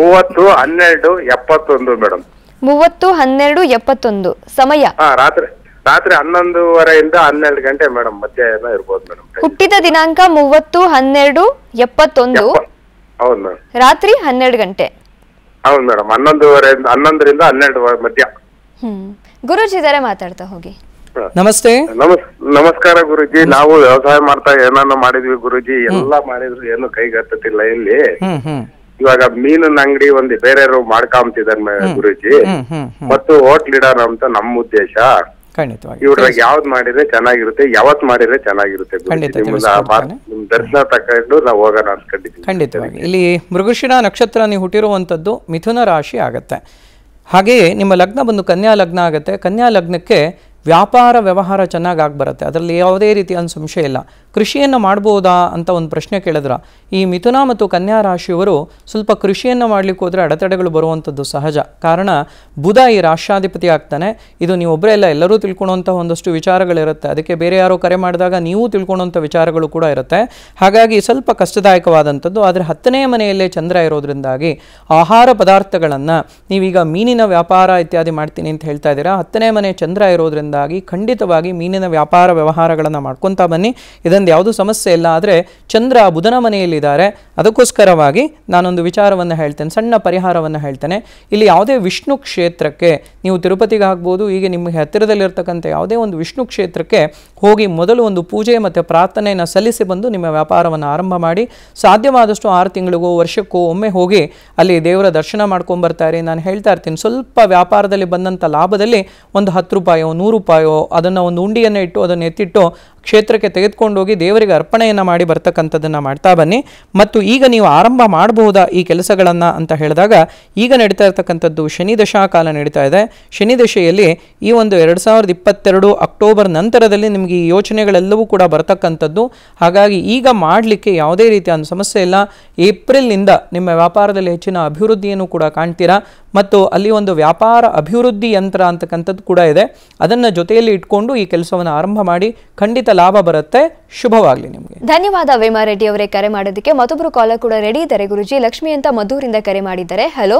ಮೂವತ್ತು ಹನ್ನೆರಡು ಎಪ್ಪತ್ತೊಂದು ಮೇಡಮ್ ಮೂವತ್ತು ಹನ್ನೆರಡು ಎಪ್ಪತ್ತೊಂದು ಸಮಯ ರಾತ್ರಿ ರಾತ್ರಿ ಹನ್ನೊಂದುವರೆಯಿಂದ ಹನ್ನೆರಡು ಗಂಟೆ ಮೇಡಮ್ ಮಧ್ಯಾಹ್ನ ಇರ್ಬೋದು ಮೇಡಮ್ ಹುಟ್ಟಿದ ದಿನಾಂಕ ಮೂವತ್ತು ಹನ್ನೆರಡು ಎಪ್ಪತ್ತೊಂದು ಹೌದು ರಾತ್ರಿ ಹನ್ನೆರಡು ಗಂಟೆ ಹೌದು ಮೇಡಮ್ ಹನ್ನೊಂದರಿಂದ ಮಾತಾಡ್ತಾ ಹೋಗಿ ನಮಸ್ತೆ ನಮಸ್ಕಾರ ಗುರುಜಿ ನಾವು ವ್ಯವಸಾಯ ಮಾಡ್ತಾ ಏನನ್ನ ಮಾಡಿದ್ವಿ ಗುರುಜಿ ಎಲ್ಲಾ ಮಾಡಿದ್ರು ಏನು ಕೈಗತ್ತಿಲ್ಲ ಇಲ್ಲಿ ಇವಾಗ ಮೀನಿನ ಅಂಗಡಿ ಒಂದು ಬೇರೆಯವರು ಮಾಡ್ಕೊಂತಿದ್ದಾರೆ ಗುರುಜಿ ಮತ್ತು ಹೋಟ್ಲ್ ಇಡೋಣ ಅಂತ ನಮ್ಮ ಉದ್ದೇಶ ಖಂಡಿತವಾಗಿ ಇವ್ರಾಗ ಯಾವ್ದ್ ಮಾಡಿದ್ರೆ ಚೆನ್ನಾಗಿರುತ್ತೆ ಯಾವತ್ ಮಾಡಿದ್ರೆ ಚೆನ್ನಾಗಿರುತ್ತೆ ಖಂಡಿತ ದರ್ಶನ ತಕೊಂಡು ನಾವು ಹೋಗೋಣ ಅನ್ಕೊಂಡಿದ್ದೀವಿ ಖಂಡಿತವಾಗಿ ಇಲ್ಲಿ ಮೃಗಶಿರ ನಕ್ಷತ್ರ ನೀವು ಹುಟ್ಟಿರುವಂಥದ್ದು ಮಿಥುನ ರಾಶಿ ಆಗತ್ತೆ ಹಾಗೆಯೇ ನಿಮ್ಮ ಲಗ್ನ ಬಂದು ಕನ್ಯಾ ಲಗ್ನ ಆಗುತ್ತೆ ಕನ್ಯಾ ಲಗ್ನಕ್ಕೆ ವ್ಯಾಪಾರ ವ್ಯವಹಾರ ಚೆನ್ನಾಗಿ ಆಗಿಬರುತ್ತೆ ಅದರಲ್ಲಿ ಯಾವುದೇ ರೀತಿ ಸಂಶಯ ಇಲ್ಲ ಕೃಷಿಯನ್ನು ಮಾಡ್ಬೋದಾ ಅಂತ ಒಂದು ಪ್ರಶ್ನೆ ಕೇಳಿದ್ರ ಈ ಮಿಥುನ ಮತ್ತು ಕನ್ಯಾ ರಾಶಿಯವರು ಸ್ವಲ್ಪ ಕೃಷಿಯನ್ನು ಮಾಡಲಿಕ್ಕೆ ಹೋದರೆ ಅಡೆತಡೆಗಳು ಬರುವಂಥದ್ದು ಸಹಜ ಕಾರಣ ಬುಧ ಈ ರಾಷ್ಟ್ರಾಧಿಪತಿ ಆಗ್ತಾನೆ ಇದು ನೀವು ಒಬ್ಬರೇ ಇಲ್ಲ ಎಲ್ಲರೂ ತಿಳ್ಕೊಳೋಂಥ ಒಂದಷ್ಟು ವಿಚಾರಗಳಿರುತ್ತೆ ಅದಕ್ಕೆ ಬೇರೆ ಯಾರೋ ಕರೆ ಮಾಡಿದಾಗ ನೀವು ತಿಳ್ಕೊಳ್ಳೋಂಥ ವಿಚಾರಗಳು ಕೂಡ ಇರುತ್ತೆ ಹಾಗಾಗಿ ಸ್ವಲ್ಪ ಕಷ್ಟದಾಯಕವಾದಂಥದ್ದು ಆದರೆ ಹತ್ತನೇ ಮನೆಯಲ್ಲೇ ಚಂದ್ರ ಇರೋದ್ರಿಂದಾಗಿ ಆಹಾರ ಪದಾರ್ಥಗಳನ್ನು ನೀವೀಗ ಮೀನಿನ ವ್ಯಾಪಾರ ಇತ್ಯಾದಿ ಮಾಡ್ತೀನಿ ಅಂತ ಹೇಳ್ತಾ ಇದ್ದೀರಾ ಹತ್ತನೇ ಮನೆ ಚಂದ್ರ ಇರೋದ್ರಿಂದ ಕಾರಣದಿಂದಾಗಿ ಖಂಡಿತವಾಗಿ ಮೀನಿನ ವ್ಯಾಪಾರ ವ್ಯವಹಾರಗಳನ್ನು ಮಾಡ್ಕೊತಾ ಬನ್ನಿ ಇದೊಂದು ಯಾವುದೂ ಸಮಸ್ಯೆ ಇಲ್ಲ ಆದರೆ ಚಂದ್ರ ಬುಧನ ಮನೆಯಲ್ಲಿದ್ದಾರೆ ಅದಕ್ಕೋಸ್ಕರವಾಗಿ ನಾನೊಂದು ವಿಚಾರವನ್ನು ಹೇಳ್ತೇನೆ ಸಣ್ಣ ಪರಿಹಾರವನ್ನು ಹೇಳ್ತೇನೆ ಇಲ್ಲಿ ಯಾವುದೇ ವಿಷ್ಣು ಕ್ಷೇತ್ರಕ್ಕೆ ನೀವು ತಿರುಪತಿಗೆ ಆಗ್ಬೋದು ಹೀಗೆ ನಿಮಗೆ ಹತ್ತಿರದಲ್ಲಿರ್ತಕ್ಕಂಥ ಯಾವುದೇ ಒಂದು ವಿಷ್ಣು ಕ್ಷೇತ್ರಕ್ಕೆ ಹೋಗಿ ಮೊದಲು ಒಂದು ಪೂಜೆ ಮತ್ತು ಪ್ರಾರ್ಥನೆಯನ್ನು ಸಲ್ಲಿಸಿ ಬಂದು ನಿಮ್ಮ ವ್ಯಾಪಾರವನ್ನು ಆರಂಭ ಮಾಡಿ ಸಾಧ್ಯವಾದಷ್ಟು ಆರು ತಿಂಗಳಿಗೂ ವರ್ಷಕ್ಕೂ ಒಮ್ಮೆ ಹೋಗಿ ಅಲ್ಲಿ ದೇವರ ದರ್ಶನ ಮಾಡ್ಕೊಂಡ್ಬರ್ತಾರೆ ನಾನು ಹೇಳ್ತಾ ಇರ್ತೀನಿ ಸ್ವಲ್ಪ ವ್ಯಾಪಾರದಲ್ಲಿ ಬಂದಂಥ ಲಾಭದಲ್ಲಿ ಒಂದು ಹತ್ತು ರೂಪಾಯೋ ನೂರು ರೂಪಾಯೋ ಅದನ್ನು ಒಂದು ಉಂಡಿಯನ್ನು ಇಟ್ಟು ಅದನ್ನು ಎತ್ತಿಟ್ಟು ಕ್ಷೇತ್ರಕ್ಕೆ ತೆಗೆದುಕೊಂಡೋಗಿ ದೇವರಿಗೆ ಅರ್ಪಣೆಯನ್ನು ಮಾಡಿ ಬರ್ತಕ್ಕಂಥದ್ದನ್ನು ಮಾಡ್ತಾ ಬನ್ನಿ ಮತ್ತು ಈಗ ನೀವು ಆರಂಭ ಮಾಡಬಹುದಾ ಈ ಕೆಲಸಗಳನ್ನು ಅಂತ ಹೇಳಿದಾಗ ಈಗ ನಡೀತಾ ಇರತಕ್ಕಂಥದ್ದು ಶನಿ ದಶಾ ಕಾಲ ನಡೀತಾ ಇದೆ ಶನಿ ದಶೆಯಲ್ಲಿ ಈ ಒಂದು ಎರಡು ಸಾವಿರದ ಇಪ್ಪತ್ತೆರಡು ಅಕ್ಟೋಬರ್ ನಂತರದಲ್ಲಿ ನಿಮಗೆ ಈ ಯೋಚನೆಗಳೆಲ್ಲವೂ ಕೂಡ ಬರ್ತಕ್ಕಂಥದ್ದು ಹಾಗಾಗಿ ಈಗ ಮಾಡಲಿಕ್ಕೆ ಯಾವುದೇ ರೀತಿಯ ಒಂದು ಸಮಸ್ಯೆ ಇಲ್ಲ ಏಪ್ರಿಲ್ನಿಂದ ನಿಮ್ಮ ವ್ಯಾಪಾರದಲ್ಲಿ ಹೆಚ್ಚಿನ ಅಭಿವೃದ್ಧಿಯನ್ನು ಕೂಡ ಕಾಣ್ತೀರಾ ಮತ್ತು ಅಲ್ಲಿ ಒಂದು ವ್ಯಾಪಾರ ಅಭಿವೃದ್ಧಿ ಯಂತ್ರ ಅಂತಕ್ಕಂಥದ್ದು ಕೂಡ ಇದೆ ಅದನ್ನು ಜೊತೆಯಲ್ಲಿ ಇಟ್ಕೊಂಡು ಈ ಕೆಲಸವನ್ನು ಆರಂಭ ಮಾಡಿ ಖಂಡಿತ ಲಾಭ ಬರುತ್ತೆ ಶುಭವಾಗಲಿ ನಿಮಗೆ ಧನ್ಯವಾದ ವೇಮಾ ರೆಡ್ಡಿ ಅವರೇ ಕರೆ ಮಾಡೋದಕ್ಕೆ ಮತ್ತೊಬ್ಬರು ಕಾಲರ್ ಕೂಡ ರೆಡಿ ಇದ್ದಾರೆ ಗುರುಜಿ ಲಕ್ಷ್ಮಿ ಅಂತ ಮಧೂರಿಂದ ಕರೆ ಮಾಡಿದ್ದಾರೆ ಹಲೋ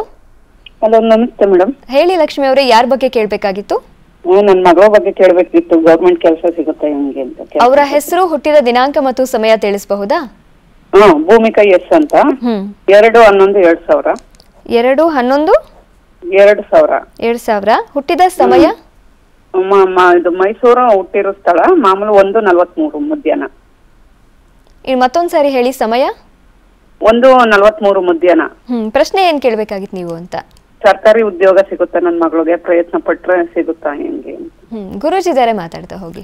ಹಲೋ ನಮಸ್ತೆ ಮೇಡಮ್ ಹೇಳಿ ಲಕ್ಷ್ಮಿ ಅವರೇ ಯಾರ ಬಗ್ಗೆ ಕೇಳಬೇಕಾಗಿತ್ತು ನನ್ನ ಮಗಳ ಬಗ್ಗೆ ಕೇಳಬೇಕಿತ್ತು ಗವರ್ಮೆಂಟ್ ಕೆಲಸ ಸಿಗುತ್ತೆ ನಿಮಗೆ ಅಂತ ಅವರ ಹೆಸರು ಹುಟ್ಟಿದ ದಿನಾಂಕ ಮತ್ತು ಸಮಯ ತಿಳಿಸಬಹುದಾ ಹಾ ಭೂಮಿಕಾ ಎಸ್ ಅಂತ ಎರಡು ಹನ್ನೊಂದು ಎರಡು ಸಾವಿರ ಎರಡು ಹನ್ನೊಂದು ಎರಡು ಸಾವಿರ ಎರಡು ಸಾವಿರ ಹುಟ್ಟಿದ ಸಮಯ ಇದು ಮೈಸೂರು ಹುಟ್ಟಿರೋ ಸ್ಥಳ ಮಾಮೂಲು ಒಂದು ಮೂರು ಮಧ್ಯಾಹ್ನ ಮತ್ತೊಂದ್ ಸಾರಿ ಹೇಳಿ ಸಮಯ ಒಂದು ಮೂರು ಮಧ್ಯಾಹ್ನ ಪ್ರಶ್ನೆ ಏನ್ ಕೇಳ್ಬೇಕಾಗಿತ್ತು ನೀವು ಅಂತ ಸರ್ಕಾರಿ ಉದ್ಯೋಗ ಸಿಗುತ್ತಾ ನನ್ನ ಮಗಳಿಗೆ ಪ್ರಯತ್ನ ಪಟ್ರೆ ಸಿಗುತ್ತಾ ಹೆಂಗೆ ಗುರುಜಿ ದಾರೆ ಮಾತಾಡ್ತಾ ಹೋಗಿ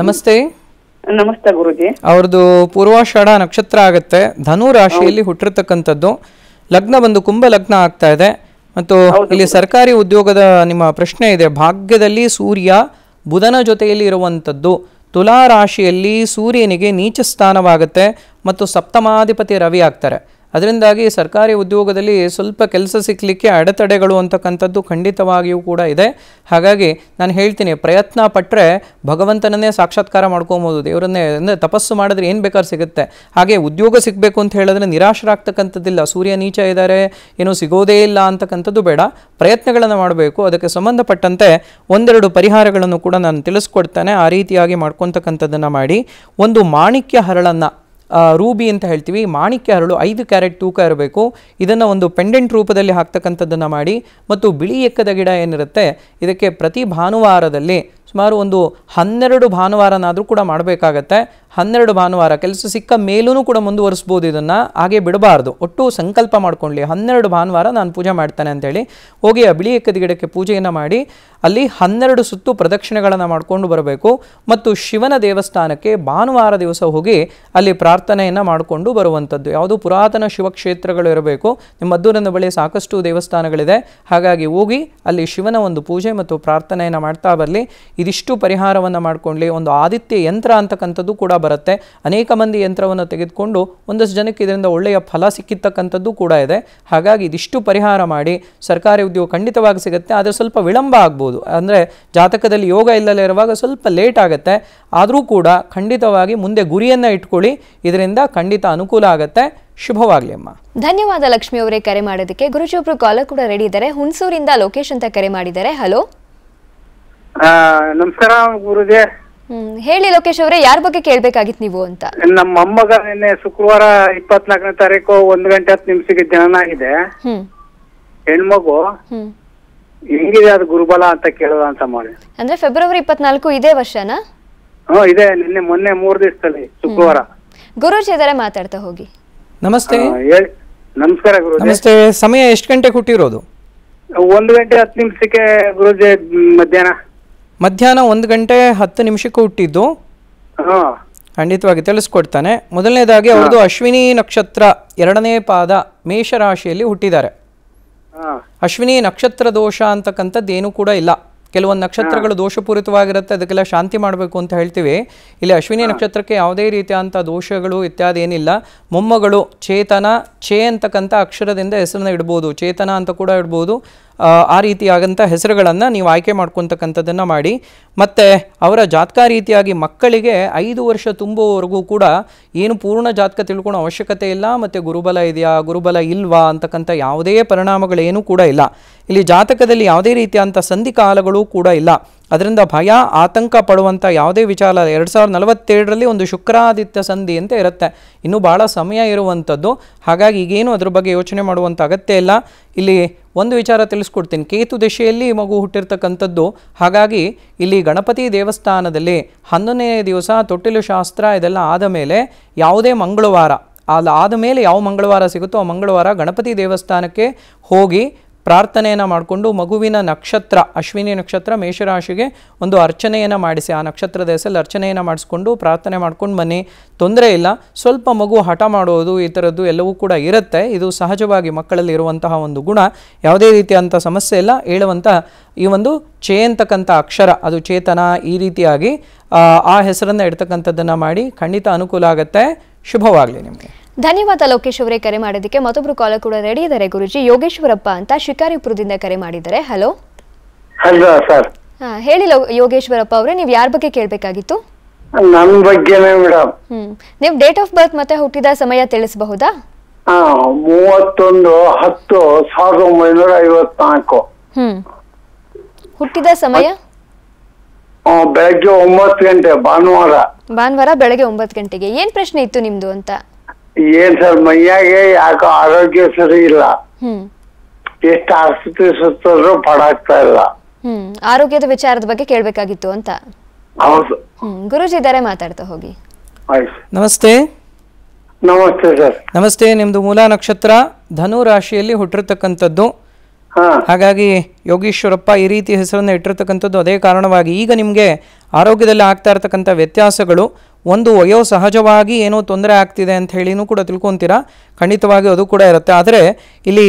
ನಮಸ್ತೆ ನಮಸ್ತೆ ಗುರುಜಿ ಅವ್ರದ್ದು ಪೂರ್ವಾಷಾಢ ನಕ್ಷತ್ರ ಆಗುತ್ತೆ ಧನು ರಾಶಿಯಲ್ಲಿ ಹುಟ್ಟಿರ್ತಕ್ಕಂಥದ್ದು ಲಗ್ನ ಬಂದು ಕುಂಭ ಲಗ್ನ ಆಗ್ತಾ ಇದೆ ಮತ್ತು ಇಲ್ಲಿ ಸರ್ಕಾರಿ ಉದ್ಯೋಗದ ನಿಮ್ಮ ಪ್ರಶ್ನೆ ಇದೆ ಭಾಗ್ಯದಲ್ಲಿ ಸೂರ್ಯ ಬುಧನ ಜೊತೆಯಲ್ಲಿ ಇರುವಂಥದ್ದು ತುಲಾ ರಾಶಿಯಲ್ಲಿ ಸೂರ್ಯನಿಗೆ ನೀಚ ಸ್ಥಾನವಾಗುತ್ತೆ ಮತ್ತು ಸಪ್ತಮಾಧಿಪತಿ ರವಿ ಆಗ್ತಾರೆ ಅದರಿಂದಾಗಿ ಸರ್ಕಾರಿ ಉದ್ಯೋಗದಲ್ಲಿ ಸ್ವಲ್ಪ ಕೆಲಸ ಸಿಕ್ಕಲಿಕ್ಕೆ ಅಡೆತಡೆಗಳು ಅಂತಕ್ಕಂಥದ್ದು ಖಂಡಿತವಾಗಿಯೂ ಕೂಡ ಇದೆ ಹಾಗಾಗಿ ನಾನು ಹೇಳ್ತೀನಿ ಪ್ರಯತ್ನ ಪಟ್ಟರೆ ಭಗವಂತನನ್ನೇ ಸಾಕ್ಷಾತ್ಕಾರ ಮಾಡ್ಕೊಬೋದು ದೇವರನ್ನೇ ಅಂದರೆ ತಪಸ್ಸು ಮಾಡಿದ್ರೆ ಏನು ಬೇಕಾದ್ರೂ ಸಿಗುತ್ತೆ ಹಾಗೆ ಉದ್ಯೋಗ ಸಿಗಬೇಕು ಅಂತ ಹೇಳಿದ್ರೆ ನಿರಾಶರಾಗ್ತಕ್ಕಂಥದ್ದಿಲ್ಲ ಸೂರ್ಯ ನೀಚ ಇದ್ದಾರೆ ಏನೂ ಸಿಗೋದೇ ಇಲ್ಲ ಅಂತಕ್ಕಂಥದ್ದು ಬೇಡ ಪ್ರಯತ್ನಗಳನ್ನು ಮಾಡಬೇಕು ಅದಕ್ಕೆ ಸಂಬಂಧಪಟ್ಟಂತೆ ಒಂದೆರಡು ಪರಿಹಾರಗಳನ್ನು ಕೂಡ ನಾನು ತಿಳಿಸ್ಕೊಡ್ತೇನೆ ಆ ರೀತಿಯಾಗಿ ಮಾಡ್ಕೊತಕ್ಕಂಥದ್ದನ್ನು ಮಾಡಿ ಒಂದು ಮಾಣಿಕ್ಯ ಹರಳನ್ನು ರೂಬಿ ಅಂತ ಹೇಳ್ತೀವಿ ಮಾಣಿಕ್ಯ ಹರಳು ಐದು ಕ್ಯಾರೆಟ್ ತೂಕ ಇರಬೇಕು ಇದನ್ನು ಒಂದು ಪೆಂಡೆಂಟ್ ರೂಪದಲ್ಲಿ ಹಾಕ್ತಕ್ಕಂಥದ್ದನ್ನು ಮಾಡಿ ಮತ್ತು ಬಿಳಿ ಎಕ್ಕದ ಗಿಡ ಏನಿರುತ್ತೆ ಇದಕ್ಕೆ ಪ್ರತಿ ಭಾನುವಾರದಲ್ಲಿ ಸುಮಾರು ಒಂದು ಹನ್ನೆರಡು ಭಾನುವಾರನಾದರೂ ಕೂಡ ಮಾಡಬೇಕಾಗತ್ತೆ ಹನ್ನೆರಡು ಭಾನುವಾರ ಕೆಲಸ ಸಿಕ್ಕ ಮೇಲೂ ಕೂಡ ಮುಂದುವರಿಸ್ಬೋದು ಇದನ್ನು ಹಾಗೆ ಬಿಡಬಾರ್ದು ಒಟ್ಟು ಸಂಕಲ್ಪ ಮಾಡ್ಕೊಳ್ಳಿ ಹನ್ನೆರಡು ಭಾನುವಾರ ನಾನು ಪೂಜೆ ಮಾಡ್ತಾನೆ ಅಂತೇಳಿ ಹೋಗಿ ಆ ಬಿಳಿ ಎಕ್ಕದ ಗಿಡಕ್ಕೆ ಪೂಜೆಯನ್ನು ಮಾಡಿ ಅಲ್ಲಿ ಹನ್ನೆರಡು ಸುತ್ತು ಪ್ರದಕ್ಷಿಣೆಗಳನ್ನು ಮಾಡಿಕೊಂಡು ಬರಬೇಕು ಮತ್ತು ಶಿವನ ದೇವಸ್ಥಾನಕ್ಕೆ ಭಾನುವಾರ ದಿವಸ ಹೋಗಿ ಅಲ್ಲಿ ಪ್ರಾರ್ಥನೆಯನ್ನು ಮಾಡಿಕೊಂಡು ಬರುವಂಥದ್ದು ಯಾವುದು ಪುರಾತನ ಶಿವಕ್ಷೇತ್ರಗಳು ಇರಬೇಕು ನಿಮ್ಮ ಮದ್ದೂರಿನ ಬಳಿ ಸಾಕಷ್ಟು ದೇವಸ್ಥಾನಗಳಿದೆ ಹಾಗಾಗಿ ಹೋಗಿ ಅಲ್ಲಿ ಶಿವನ ಒಂದು ಪೂಜೆ ಮತ್ತು ಪ್ರಾರ್ಥನೆಯನ್ನು ಮಾಡ್ತಾ ಬರಲಿ ಇದಿಷ್ಟು ಪರಿಹಾರವನ್ನು ಮಾಡಿಕೊಳ್ಳಿ ಒಂದು ಆದಿತ್ಯ ಯಂತ್ರ ಅಂತಕ್ಕಂಥದ್ದು ಕೂಡ ಬರುತ್ತೆ ಅನೇಕ ಮಂದಿ ಯಂತ್ರವನ್ನು ತೆಗೆದುಕೊಂಡು ಒಂದಷ್ಟು ಜನಕ್ಕೆ ಇದರಿಂದ ಒಳ್ಳೆಯ ಫಲ ಸಿಕ್ಕಿತ್ತಕ್ಕಂಥದ್ದು ಕೂಡ ಇದೆ ಹಾಗಾಗಿ ಇದಿಷ್ಟು ಪರಿಹಾರ ಮಾಡಿ ಸರ್ಕಾರಿ ಉದ್ಯೋಗ ಖಂಡಿತವಾಗಿ ಸಿಗುತ್ತೆ ಆದರೆ ಸ್ವಲ್ಪ ವಿಳಂಬ ಆಗ್ಬೋದು ಅಂದರೆ ಜಾತಕದಲ್ಲಿ ಯೋಗ ಇಲ್ಲದೇ ಇರುವಾಗ ಸ್ವಲ್ಪ ಲೇಟ್ ಆಗುತ್ತೆ ಆದರೂ ಕೂಡ ಖಂಡಿತವಾಗಿ ಮುಂದೆ ಗುರಿಯನ್ನು ಇಟ್ಕೊಳ್ಳಿ ಇದರಿಂದ ಖಂಡಿತ ಅನುಕೂಲ ಆಗುತ್ತೆ ಶುಭವಾಗಲಿ ಅಮ್ಮ ಧನ್ಯವಾದ ಲಕ್ಷ್ಮಿ ಅವರೇ ಕರೆ ಮಾಡೋದಕ್ಕೆ ಗುರುಜಿ ಕಾಲ ಕೂಡ ರೆಡಿ ಇದ್ದಾರೆ ಹುಣಸೂರಿಂದ ಲೊಕೇಶನ್ ಅಂತ ಕರೆ ಮಾಡಿದ್ದಾರೆ ಹಲೋ ನಮಸ್ಕಾರ ಗುರುಜೆ ಹೇಳಿ ಲೋಕೇಶ್ ಅವರೇ ಯಾರ ಬಗ್ಗೆ ಕೇಳಬೇಕಾಗಿತ್ತು ನೀವು ಅಂತ ನಮ್ಮ ಮೊಮ್ಮಗ ನಿನ್ನೆ ಶುಕ್ರವಾರ ಇಪ್ಪತ್ನಾಲ್ಕನೇ ತಾರೀಕು ಒಂದ್ ಗಂಟೆ ಹತ್ತು ನಿಮಿಷಕ್ಕೆ ಜನನ ಆಗಿದೆ ಹೆಣ್ಮಗು ಹೆಂಗಿದೆ ಅದು ಗುರುಬಲ ಅಂತ ಕೇಳೋದ ಅಂತ ಮಾಡಿ ಅಂದ್ರೆ ಫೆಬ್ರವರಿ ಇಪ್ಪತ್ನಾಲ್ಕು ಇದೇ ವರ್ಷನಾ ಹಾ ಇದೆ ನಿನ್ನೆ ಮೊನ್ನೆ ಮೂರ್ ದಿವಸದಲ್ಲಿ ಶುಕ್ರವಾರ ಗುರುಜಿ ಇದಾರೆ ಮಾತಾಡ್ತಾ ಹೋಗಿ ನಮಸ್ತೆ ಹೇಳಿ ನಮಸ್ಕಾರ ಗುರುಜಿ ನಮಸ್ತೆ ಸಮಯ ಎಷ್ಟು ಗಂಟೆ ಹುಟ್ಟಿರೋದು ಒಂದು ಗಂಟೆ ಹತ್ತು ನಿಮಿಷಕ್ಕೆ ಗುರುಜಿ ಮಧ್ಯಾಹ್ನ ಮಧ್ಯಾಹ್ನ ಒಂದು ಗಂಟೆ ಹತ್ತು ನಿಮಿಷಕ್ಕೆ ಹುಟ್ಟಿದ್ದು ಖಂಡಿತವಾಗಿ ತಿಳಿಸ್ಕೊಡ್ತಾನೆ ಮೊದಲನೇದಾಗಿ ಅವ್ರದ್ದು ಅಶ್ವಿನಿ ನಕ್ಷತ್ರ ಎರಡನೇ ಪಾದ ಮೇಷರಾಶಿಯಲ್ಲಿ ಹುಟ್ಟಿದ್ದಾರೆ ಅಶ್ವಿನಿ ನಕ್ಷತ್ರ ದೋಷ ಏನೂ ಕೂಡ ಇಲ್ಲ ಕೆಲವೊಂದು ನಕ್ಷತ್ರಗಳು ದೋಷಪೂರಿತವಾಗಿರುತ್ತೆ ಅದಕ್ಕೆಲ್ಲ ಶಾಂತಿ ಮಾಡಬೇಕು ಅಂತ ಹೇಳ್ತೀವಿ ಇಲ್ಲಿ ಅಶ್ವಿನಿ ನಕ್ಷತ್ರಕ್ಕೆ ಯಾವುದೇ ರೀತಿಯಾದಂಥ ದೋಷಗಳು ಇತ್ಯಾದಿ ಏನಿಲ್ಲ ಮೊಮ್ಮಗಳು ಚೇತನ ಚೇ ಅಂತಕ್ಕಂಥ ಅಕ್ಷರದಿಂದ ಹೆಸರನ್ನ ಇಡ್ಬೋದು ಚೇತನ ಅಂತ ಕೂಡ ಇಡ್ಬೋದು ಆ ರೀತಿಯಾದಂಥ ಹೆಸರುಗಳನ್ನು ನೀವು ಆಯ್ಕೆ ಮಾಡ್ಕೊತಕ್ಕಂಥದ್ದನ್ನು ಮಾಡಿ ಮತ್ತು ಅವರ ಜಾತಕ ರೀತಿಯಾಗಿ ಮಕ್ಕಳಿಗೆ ಐದು ವರ್ಷ ತುಂಬುವವರೆಗೂ ಕೂಡ ಏನು ಪೂರ್ಣ ಜಾತಕ ತಿಳ್ಕೊಳೋ ಅವಶ್ಯಕತೆ ಇಲ್ಲ ಮತ್ತು ಗುರುಬಲ ಇದೆಯಾ ಗುರುಬಲ ಇಲ್ವಾ ಅಂತಕ್ಕಂಥ ಯಾವುದೇ ಪರಿಣಾಮಗಳೇನೂ ಕೂಡ ಇಲ್ಲ ಇಲ್ಲಿ ಜಾತಕದಲ್ಲಿ ಯಾವುದೇ ರೀತಿಯಾದಂಥ ಸಂಧಿಕಾಲಗಳು ಕೂಡ ಇಲ್ಲ ಅದರಿಂದ ಭಯ ಆತಂಕ ಪಡುವಂಥ ಯಾವುದೇ ವಿಚಾರ ಎರಡು ಸಾವಿರದ ನಲವತ್ತೇಳರಲ್ಲಿ ಒಂದು ಶುಕ್ರಾದಿತ್ಯ ಸಂಧಿ ಅಂತ ಇರುತ್ತೆ ಇನ್ನೂ ಭಾಳ ಸಮಯ ಇರುವಂಥದ್ದು ಹಾಗಾಗಿ ಈಗೇನು ಅದ್ರ ಬಗ್ಗೆ ಯೋಚನೆ ಮಾಡುವಂಥ ಅಗತ್ಯ ಇಲ್ಲ ಇಲ್ಲಿ ಒಂದು ವಿಚಾರ ತಿಳಿಸ್ಕೊಡ್ತೀನಿ ಕೇತು ದಶೆಯಲ್ಲಿ ಮಗು ಹುಟ್ಟಿರ್ತಕ್ಕಂಥದ್ದು ಹಾಗಾಗಿ ಇಲ್ಲಿ ಗಣಪತಿ ದೇವಸ್ಥಾನದಲ್ಲಿ ಹನ್ನೊಂದನೇ ದಿವಸ ತೊಟ್ಟಿಲು ಶಾಸ್ತ್ರ ಇದೆಲ್ಲ ಆದ ಮೇಲೆ ಯಾವುದೇ ಮಂಗಳವಾರ ಅದು ಆದ ಮೇಲೆ ಯಾವ ಮಂಗಳವಾರ ಸಿಗುತ್ತೋ ಆ ಮಂಗಳವಾರ ಗಣಪತಿ ದೇವಸ್ಥಾನಕ್ಕೆ ಹೋಗಿ ಪ್ರಾರ್ಥನೆಯನ್ನು ಮಾಡಿಕೊಂಡು ಮಗುವಿನ ನಕ್ಷತ್ರ ಅಶ್ವಿನಿ ನಕ್ಷತ್ರ ಮೇಷರಾಶಿಗೆ ಒಂದು ಅರ್ಚನೆಯನ್ನು ಮಾಡಿಸಿ ಆ ನಕ್ಷತ್ರದ ಹೆಸರಲ್ಲಿ ಅರ್ಚನೆಯನ್ನು ಮಾಡಿಸ್ಕೊಂಡು ಪ್ರಾರ್ಥನೆ ಮಾಡ್ಕೊಂಡು ಬನ್ನಿ ತೊಂದರೆ ಇಲ್ಲ ಸ್ವಲ್ಪ ಮಗು ಹಠ ಮಾಡೋದು ಈ ಥರದ್ದು ಎಲ್ಲವೂ ಕೂಡ ಇರುತ್ತೆ ಇದು ಸಹಜವಾಗಿ ಮಕ್ಕಳಲ್ಲಿ ಇರುವಂತಹ ಒಂದು ಗುಣ ಯಾವುದೇ ರೀತಿಯಂಥ ಸಮಸ್ಯೆ ಇಲ್ಲ ಹೇಳುವಂಥ ಈ ಒಂದು ಚೇ ಅಂತಕ್ಕಂಥ ಅಕ್ಷರ ಅದು ಚೇತನ ಈ ರೀತಿಯಾಗಿ ಆ ಹೆಸರನ್ನು ಇಡ್ತಕ್ಕಂಥದ್ದನ್ನು ಮಾಡಿ ಖಂಡಿತ ಅನುಕೂಲ ಆಗುತ್ತೆ ಶುಭವಾಗಲಿ ನಿಮಗೆ ಧನ್ಯವಾದ ಲೋಕೇಶ್ ಅವರೇ ಕರೆ ಮಾಡೋದಕ್ಕೆ ಮತ್ತೊಬ್ರು ಕಾಲ ಕೂಡ ರೆಡಿ ಇದ್ದಾರೆ ಗುರುಜಿ ಯೋಗೇಶ್ವರಪ್ಪ ಅಂತ ಶಿಕಾರಿಪುರದಿಂದ ಕರೆ ಮಾಡಿದ್ದಾರೆ ಹಲೋ ಹಲೋ ಸರ್ ಹೇಳಿ ಯೋಗೇಶ್ವರಪ್ಪ ಅವರೇ ನೀವು ಯಾರ ಬಗ್ಗೆ ಕೇಳಬೇಕಾಗಿತ್ತು ನನ್ನ ಬಗ್ಗೆನೇ ಮೇಡಮ್ ನೀವು ಡೇಟ್ ಆಫ್ ಬರ್ತ್ ಮತ್ತೆ ಹುಟ್ಟಿದ ಸಮಯ ತಿಳಿಸಬಹುದಾ ಮೂವತ್ತೊಂದು ಹತ್ತು ಸಾವಿರದ ಒಂಬೈನೂರ ಐವತ್ನಾಲ್ಕು ಹುಟ್ಟಿದ ಸಮಯ ಬೆಳಗ್ಗೆ ಒಂಬತ್ತು ಗಂಟೆ ಭಾನುವಾರ ಭಾನುವಾರ ಬೆಳಗ್ಗೆ ಒಂಬತ್ತು ಗಂಟೆಗೆ ಏನ್ ಪ್ರಶ್ನೆ ಇತ್ತು ನಿಮ್ದು ಅಂತ ಏನ್ ಸರ್ ಮೈಯಾಗೆ ಯಾಕೋ ಆರೋಗ್ಯ ಸರಿ ಇಲ್ಲ ಎಷ್ಟು ಆಸ್ಪತ್ರೆ ಸುತ್ತಿದ್ರು ಪಡಾಗ್ತಾ ಇಲ್ಲ ಆರೋಗ್ಯದ ವಿಚಾರದ ಬಗ್ಗೆ ಕೇಳಬೇಕಾಗಿತ್ತು ಅಂತ ಹೌದು ಗುರುಜಿ ಇದ್ದಾರೆ ಮಾತಾಡ್ತಾ ಹೋಗಿ ನಮಸ್ತೆ ನಮಸ್ತೆ ಸರ್ ನಮಸ್ತೆ ನಿಮ್ದು ಮೂಲ ನಕ್ಷತ್ರ ಧನು ರಾಶಿಯಲ್ಲಿ ಹುಟ್ಟಿರ್ತಕ್ಕಂಥದ್ದು ಹಾಗಾಗಿ ಯೋಗೀಶ್ವರಪ್ಪ ಈ ರೀತಿ ಹೆಸರನ್ನು ಇಟ್ಟಿರ್ತಕ್ಕಂಥದ್ದು ಅದೇ ಕಾರಣವಾಗಿ ಈಗ ನಿಮಗೆ ಆರೋಗ್ಯದಲ್ಲಿ ಆಗ್ತಾ ಇರತಕ್ಕಂಥ ವ್ಯತ್ಯಾಸಗಳು ಒಂದು ವಯೋ ಸಹಜವಾಗಿ ಏನೋ ತೊಂದರೆ ಆಗ್ತಿದೆ ಅಂತ ಹೇಳಿನೂ ಕೂಡ ತಿಳ್ಕೊತೀರಾ ಖಂಡಿತವಾಗಿ ಅದು ಕೂಡ ಇರುತ್ತೆ ಆದರೆ ಇಲ್ಲಿ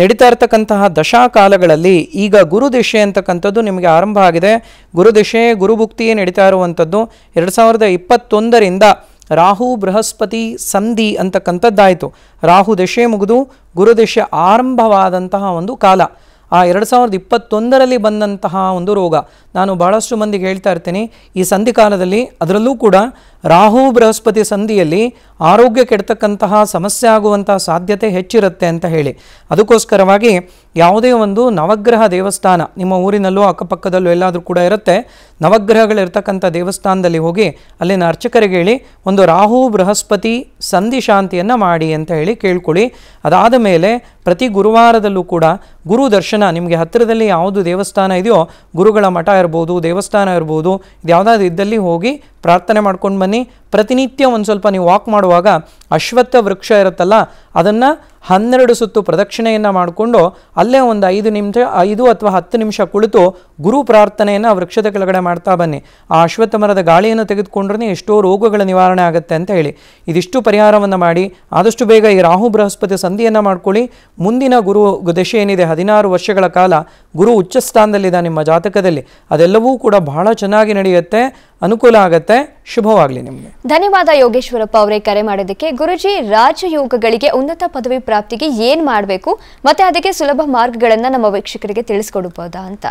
ನಡೀತಾ ಇರತಕ್ಕಂತಹ ದಶಾಕಾಲಗಳಲ್ಲಿ ಈಗ ಗುರು ದಿಶೆ ಅಂತಕ್ಕಂಥದ್ದು ನಿಮಗೆ ಆರಂಭ ಆಗಿದೆ ಗುರು ದಿಶೆ ಗುರುಭುಕ್ತಿಯೇ ನಡೀತಾ ಇರುವಂಥದ್ದು ಎರಡು ಸಾವಿರದ ಇಪ್ಪತ್ತೊಂದರಿಂದ ರಾಹು ಬೃಹಸ್ಪತಿ ಸಂಧಿ ಅಂತಕ್ಕಂಥದ್ದಾಯಿತು ರಾಹು ದಿಶೆ ಮುಗಿದು ಗುರು ದಿಶೆ ಆರಂಭವಾದಂತಹ ಒಂದು ಕಾಲ ಆ ಎರಡು ಸಾವಿರದ ಇಪ್ಪತ್ತೊಂದರಲ್ಲಿ ಬಂದಂತಹ ಒಂದು ರೋಗ ನಾನು ಭಾಳಷ್ಟು ಮಂದಿಗೆ ಹೇಳ್ತಾ ಇರ್ತೀನಿ ಈ ಸಂಧಿ ಕಾಲದಲ್ಲಿ ಅದರಲ್ಲೂ ಕೂಡ ರಾಹು ಬೃಹಸ್ಪತಿ ಸಂಧಿಯಲ್ಲಿ ಆರೋಗ್ಯ ಕೆಡ್ತಕ್ಕಂತಹ ಸಮಸ್ಯೆ ಆಗುವಂತಹ ಸಾಧ್ಯತೆ ಹೆಚ್ಚಿರುತ್ತೆ ಅಂತ ಹೇಳಿ ಅದಕ್ಕೋಸ್ಕರವಾಗಿ ಯಾವುದೇ ಒಂದು ನವಗ್ರಹ ದೇವಸ್ಥಾನ ನಿಮ್ಮ ಊರಿನಲ್ಲೂ ಅಕ್ಕಪಕ್ಕದಲ್ಲೂ ಎಲ್ಲಾದರೂ ಕೂಡ ಇರುತ್ತೆ ನವಗ್ರಹಗಳಿರ್ತಕ್ಕಂಥ ದೇವಸ್ಥಾನದಲ್ಲಿ ಹೋಗಿ ಅಲ್ಲಿನ ಅರ್ಚಕರಿಗೆ ಹೇಳಿ ಒಂದು ರಾಹು ಬೃಹಸ್ಪತಿ ಸಂಧಿ ಶಾಂತಿಯನ್ನು ಮಾಡಿ ಅಂತ ಹೇಳಿ ಕೇಳ್ಕೊಳ್ಳಿ ಅದಾದ ಮೇಲೆ ಪ್ರತಿ ಗುರುವಾರದಲ್ಲೂ ಕೂಡ ಗುರು ದರ್ಶನ ನಿಮಗೆ ಹತ್ತಿರದಲ್ಲಿ ಯಾವುದು ದೇವಸ್ಥಾನ ಇದೆಯೋ ಗುರುಗಳ ಮಠ ಇರ್ಬೋದು ದೇವಸ್ಥಾನ ಇರ್ಬೋದು ಇದು ಯಾವುದಾದ್ರು ಇದ್ದಲ್ಲಿ ಹೋಗಿ ಪ್ರಾರ್ಥನೆ ಮಾಡ್ಕೊಂಡು ಬನ್ನಿ money ಪ್ರತಿನಿತ್ಯ ಒಂದು ಸ್ವಲ್ಪ ನೀವು ವಾಕ್ ಮಾಡುವಾಗ ಅಶ್ವತ್ಥ ವೃಕ್ಷ ಇರುತ್ತಲ್ಲ ಅದನ್ನು ಹನ್ನೆರಡು ಸುತ್ತು ಪ್ರದಕ್ಷಿಣೆಯನ್ನು ಮಾಡಿಕೊಂಡು ಅಲ್ಲೇ ಒಂದು ಐದು ನಿಮಿಷ ಐದು ಅಥವಾ ಹತ್ತು ನಿಮಿಷ ಕುಳಿತು ಗುರು ಪ್ರಾರ್ಥನೆಯನ್ನು ವೃಕ್ಷದ ಕೆಳಗಡೆ ಮಾಡ್ತಾ ಬನ್ನಿ ಆ ಅಶ್ವತ್ಥ ಮರದ ಗಾಳಿಯನ್ನು ತೆಗೆದುಕೊಂಡ್ರೆ ಎಷ್ಟೋ ರೋಗಗಳ ನಿವಾರಣೆ ಆಗುತ್ತೆ ಅಂತ ಹೇಳಿ ಇದಿಷ್ಟು ಪರಿಹಾರವನ್ನು ಮಾಡಿ ಆದಷ್ಟು ಬೇಗ ಈ ರಾಹು ಬೃಹಸ್ಪತಿ ಸಂಧಿಯನ್ನು ಮಾಡ್ಕೊಳ್ಳಿ ಮುಂದಿನ ಗುರು ದಶೆ ಏನಿದೆ ಹದಿನಾರು ವರ್ಷಗಳ ಕಾಲ ಗುರು ಉಚ್ಚ ಸ್ಥಾನದಲ್ಲಿದೆ ನಿಮ್ಮ ಜಾತಕದಲ್ಲಿ ಅದೆಲ್ಲವೂ ಕೂಡ ಬಹಳ ಚೆನ್ನಾಗಿ ನಡೆಯುತ್ತೆ ಅನುಕೂಲ ಆಗುತ್ತೆ ಶುಭವಾಗಲಿ ನಿಮಗೆ ಧನ್ಯವಾದ ಯೋಗೇಶ್ವರಪ್ಪ ಅವರೇ ಕರೆ ಮಾಡೋದಕ್ಕೆ ಗುರುಜಿ ರಾಜಯೋಗಗಳಿಗೆ ಉನ್ನತ ಪದವಿ ಪ್ರಾಪ್ತಿಗೆ ಏನು ಮಾಡಬೇಕು ಮತ್ತೆ ಅದಕ್ಕೆ ಸುಲಭ ಮಾರ್ಗಗಳನ್ನು ನಮ್ಮ ವೀಕ್ಷಕರಿಗೆ ತಿಳಿಸ್ಕೊಡ್ಬೋದಾ ಅಂತ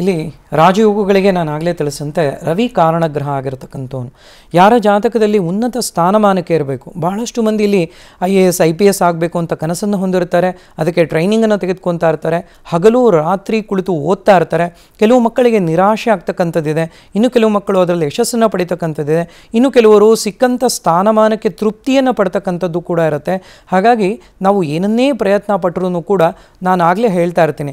ಇಲ್ಲಿ ರಾಜಯೋಗಗಳಿಗೆ ನಾನು ಆಗಲೇ ತಿಳಿಸಂತೆ ರವಿ ಕಾರಣಗ್ರಹ ಆಗಿರತಕ್ಕಂಥವನು ಯಾರ ಜಾತಕದಲ್ಲಿ ಉನ್ನತ ಸ್ಥಾನಮಾನಕ್ಕೆ ಇರಬೇಕು ಬಹಳಷ್ಟು ಮಂದಿ ಇಲ್ಲಿ I A S I P S ಆಗಬೇಕು ಅಂತ ಕನಸನ್ನು ಹೊಂದಿರ್ತಾರೆ ಅದಕ್ಕೆ ಟ್ರೈನಿಂಗನ್ನು ತೆಗೆದುಕೊತಾ ಇರ್ತಾರೆ ಹಗಲು ರಾತ್ರಿ ಕುಳಿತು ಓದ್ತಾ ಇರ್ತಾರೆ ಕೆಲವು ಮಕ್ಕಳಿಗೆ ನಿರಾಶೆ ಆಗ್ತಕ್ಕಂಥದ್ದಿದೆ ಇನ್ನು ಕೆಲವು ಮಕ್ಕಳು ಅದರಲ್ಲಿ ಯಶಸ್ಸನ್ನು ಪಡಿತಕ್ಕಂಥದ್ದಿದೆ ಇನ್ನು ಕೆಲವರು ಸಿಕ್ಕಂಥ ಸ್ಥಾನಮಾನಕ್ಕೆ ತೃಪ್ತಿಯನ್ನು ಪಡ್ತಕ್ಕಂಥದ್ದು ಕೂಡ ಇರುತ್ತೆ ಹಾಗಾಗಿ ನಾವು ಏನನ್ನೇ ಪ್ರಯತ್ನ ಪಟ್ಟರೂ ಕೂಡ ನಾನು ಆಗಲೇ ಹೇಳ್ತಾ ಇರ್ತೀನಿ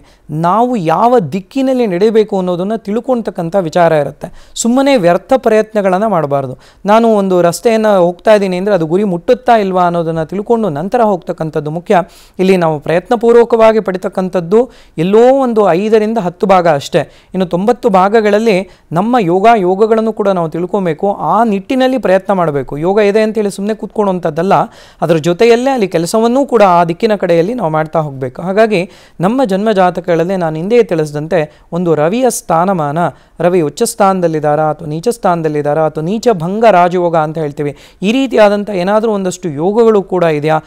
ನಾವು ಯಾವ ದಿಕ್ಕಿನಲ್ಲಿ ನಡೆ ನಡೀಬೇಕು ಅನ್ನೋದನ್ನು ತಿಳ್ಕೊಳ್ತಕ್ಕಂಥ ವಿಚಾರ ಇರುತ್ತೆ ಸುಮ್ಮನೆ ವ್ಯರ್ಥ ಪ್ರಯತ್ನಗಳನ್ನು ಮಾಡಬಾರ್ದು ನಾನು ಒಂದು ರಸ್ತೆಯನ್ನು ಹೋಗ್ತಾ ಇದ್ದೀನಿ ಅಂದರೆ ಅದು ಗುರಿ ಮುಟ್ಟುತ್ತಾ ಇಲ್ವಾ ಅನ್ನೋದನ್ನು ತಿಳ್ಕೊಂಡು ನಂತರ ಹೋಗ್ತಕ್ಕಂಥದ್ದು ಮುಖ್ಯ ಇಲ್ಲಿ ನಾವು ಪ್ರಯತ್ನಪೂರ್ವಕವಾಗಿ ಪಡಿತಕ್ಕಂಥದ್ದು ಎಲ್ಲೋ ಒಂದು ಐದರಿಂದ ಹತ್ತು ಭಾಗ ಅಷ್ಟೇ ಇನ್ನು ತೊಂಬತ್ತು ಭಾಗಗಳಲ್ಲಿ ನಮ್ಮ ಯೋಗ ಯೋಗಗಳನ್ನು ಕೂಡ ನಾವು ತಿಳ್ಕೊಬೇಕು ಆ ನಿಟ್ಟಿನಲ್ಲಿ ಪ್ರಯತ್ನ ಮಾಡಬೇಕು ಯೋಗ ಇದೆ ಅಂತೇಳಿ ಸುಮ್ಮನೆ ಕೂತ್ಕೊಳ್ಳುವಂಥದ್ದಲ್ಲ ಅದರ ಜೊತೆಯಲ್ಲೇ ಅಲ್ಲಿ ಕೆಲಸವನ್ನೂ ಕೂಡ ಆ ದಿಕ್ಕಿನ ಕಡೆಯಲ್ಲಿ ನಾವು ಮಾಡ್ತಾ ಹೋಗಬೇಕು ಹಾಗಾಗಿ ನಮ್ಮ ಜನ್ಮ ಜಾತಕಗಳಲ್ಲಿ ನಾನು ಹಿಂದೆಯೇ ತಿಳಿಸಿದಂತೆ ಒಂದು ರವಿಯ ಸ್ಥಾನಮಾನ ರವಿ ಉಚ್ಚ ಸ್ಥಾನದಲ್ಲಿದ್ದಾರಾ ಅಥವಾ ನೀಚ ಸ್ಥಾನದಲ್ಲಿದ್ದಾರಾ ಅಥವಾ ನೀಚ ಭಂಗ ರಾಜಯೋಗ ಅಂತ ಹೇಳ್ತೀವಿ ಈ ರೀತಿಯಾದಂಥ ಏನಾದರೂ ಒಂದಷ್ಟು ಯೋಗಗಳು ಕೂಡ ಇದೆಯಾ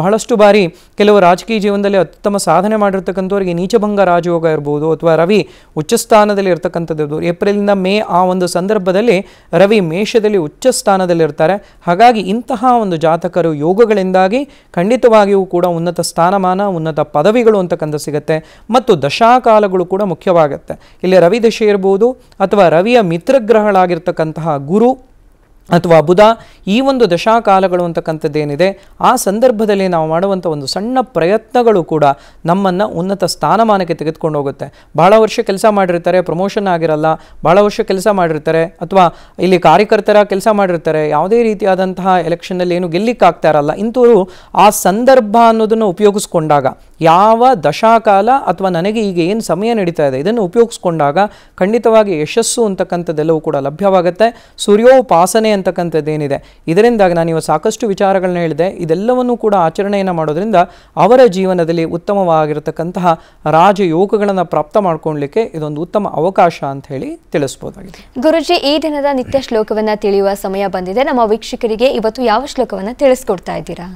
ಬಹಳಷ್ಟು ಬಾರಿ ಕೆಲವು ರಾಜಕೀಯ ಜೀವನದಲ್ಲಿ ಅತ್ಯುತ್ತಮ ಸಾಧನೆ ಮಾಡಿರ್ತಕ್ಕಂಥವ್ರಿಗೆ ಭಂಗ ರಾಜಯೋಗ ಇರ್ಬೋದು ಅಥವಾ ರವಿ ಉಚ್ಚ ಸ್ಥಾನದಲ್ಲಿ ಇರ್ತಕ್ಕಂಥದ್ದು ಏಪ್ರಿಲಿಂದ ಮೇ ಆ ಒಂದು ಸಂದರ್ಭದಲ್ಲಿ ರವಿ ಮೇಷದಲ್ಲಿ ಉಚ್ಚ ಸ್ಥಾನದಲ್ಲಿರ್ತಾರೆ ಹಾಗಾಗಿ ಇಂತಹ ಒಂದು ಜಾತಕರು ಯೋಗಗಳಿಂದಾಗಿ ಖಂಡಿತವಾಗಿಯೂ ಕೂಡ ಉನ್ನತ ಸ್ಥಾನಮಾನ ಉನ್ನತ ಪದವಿಗಳು ಅಂತಕ್ಕಂಥ ಸಿಗುತ್ತೆ ಮತ್ತು ದಶಾಕಾಲಗಳು ಕೂಡ ಮುಖ್ಯವಾಗುತ್ತೆ ಇಲ್ಲಿ ರವಿ ದಶೆ ಇರ್ಬೋದು ಅಥವಾ ರವಿಯ ಮಿತ್ರಗ್ರಹಗಳಾಗಿರ್ತಕ್ಕಂತಹ ಗುರು ಅಥವಾ ಬುಧ ಈ ಒಂದು ದಶಾಕಾಲಗಳು ಅಂತಕ್ಕಂಥದ್ದೇನಿದೆ ಆ ಸಂದರ್ಭದಲ್ಲಿ ನಾವು ಮಾಡುವಂಥ ಒಂದು ಸಣ್ಣ ಪ್ರಯತ್ನಗಳು ಕೂಡ ನಮ್ಮನ್ನು ಉನ್ನತ ಸ್ಥಾನಮಾನಕ್ಕೆ ತೆಗೆದುಕೊಂಡು ಹೋಗುತ್ತೆ ಭಾಳ ವರ್ಷ ಕೆಲಸ ಮಾಡಿರ್ತಾರೆ ಪ್ರಮೋಷನ್ ಆಗಿರಲ್ಲ ಭಾಳ ವರ್ಷ ಕೆಲಸ ಮಾಡಿರ್ತಾರೆ ಅಥವಾ ಇಲ್ಲಿ ಕಾರ್ಯಕರ್ತರ ಕೆಲಸ ಮಾಡಿರ್ತಾರೆ ಯಾವುದೇ ರೀತಿಯಾದಂತಹ ಎಲೆಕ್ಷನ್ನಲ್ಲಿ ಏನು ಗೆಲ್ಲಿಕ್ಕಾಗ್ತಾ ಇರಲ್ಲ ಇಂಥವರು ಆ ಸಂದರ್ಭ ಅನ್ನೋದನ್ನು ಉಪಯೋಗಿಸ್ಕೊಂಡಾಗ ಯಾವ ದಶಾಕಾಲ ಅಥವಾ ನನಗೆ ಈಗ ಏನು ಸಮಯ ನಡೀತಾ ಇದೆ ಇದನ್ನು ಉಪಯೋಗಿಸ್ಕೊಂಡಾಗ ಖಂಡಿತವಾಗಿ ಯಶಸ್ಸು ಅಂತಕ್ಕಂಥದ್ದೆಲ್ಲವೂ ಕೂಡ ಲಭ್ಯವಾಗುತ್ತೆ ಸೂರ್ಯೋಪಾಸನೆ ಏನಿದೆ ಇದರಿಂದಾಗಿ ನಾನು ಇವಾಗ ಸಾಕಷ್ಟು ವಿಚಾರಗಳನ್ನ ಹೇಳಿದೆ ಇದೆಲ್ಲವನ್ನು ಕೂಡ ಆಚರಣೆಯನ್ನು ಮಾಡೋದ್ರಿಂದ ಅವರ ಜೀವನದಲ್ಲಿ ಉತ್ತಮವಾಗಿರತಕ್ಕಂತಹ ರಾಜಯೋಗಗಳನ್ನು ಪ್ರಾಪ್ತ ಮಾಡ್ಕೊಳ್ಳಿಕ್ಕೆ ಇದೊಂದು ಉತ್ತಮ ಅವಕಾಶ ಅಂತ ಹೇಳಿ ತಿಳಿಸ್ಬೋದಾಗಿದೆ ಗುರುಜಿ ಈ ದಿನದ ನಿತ್ಯ ಶ್ಲೋಕವನ್ನು ತಿಳಿಯುವ ಸಮಯ ಬಂದಿದೆ ನಮ್ಮ ವೀಕ್ಷಕರಿಗೆ ಇವತ್ತು ಯಾವ ಶ್ಲೋಕವನ್ನು ತಿಳಿಸ್ಕೊಡ್ತಾ ಇದ್ದೀರಾ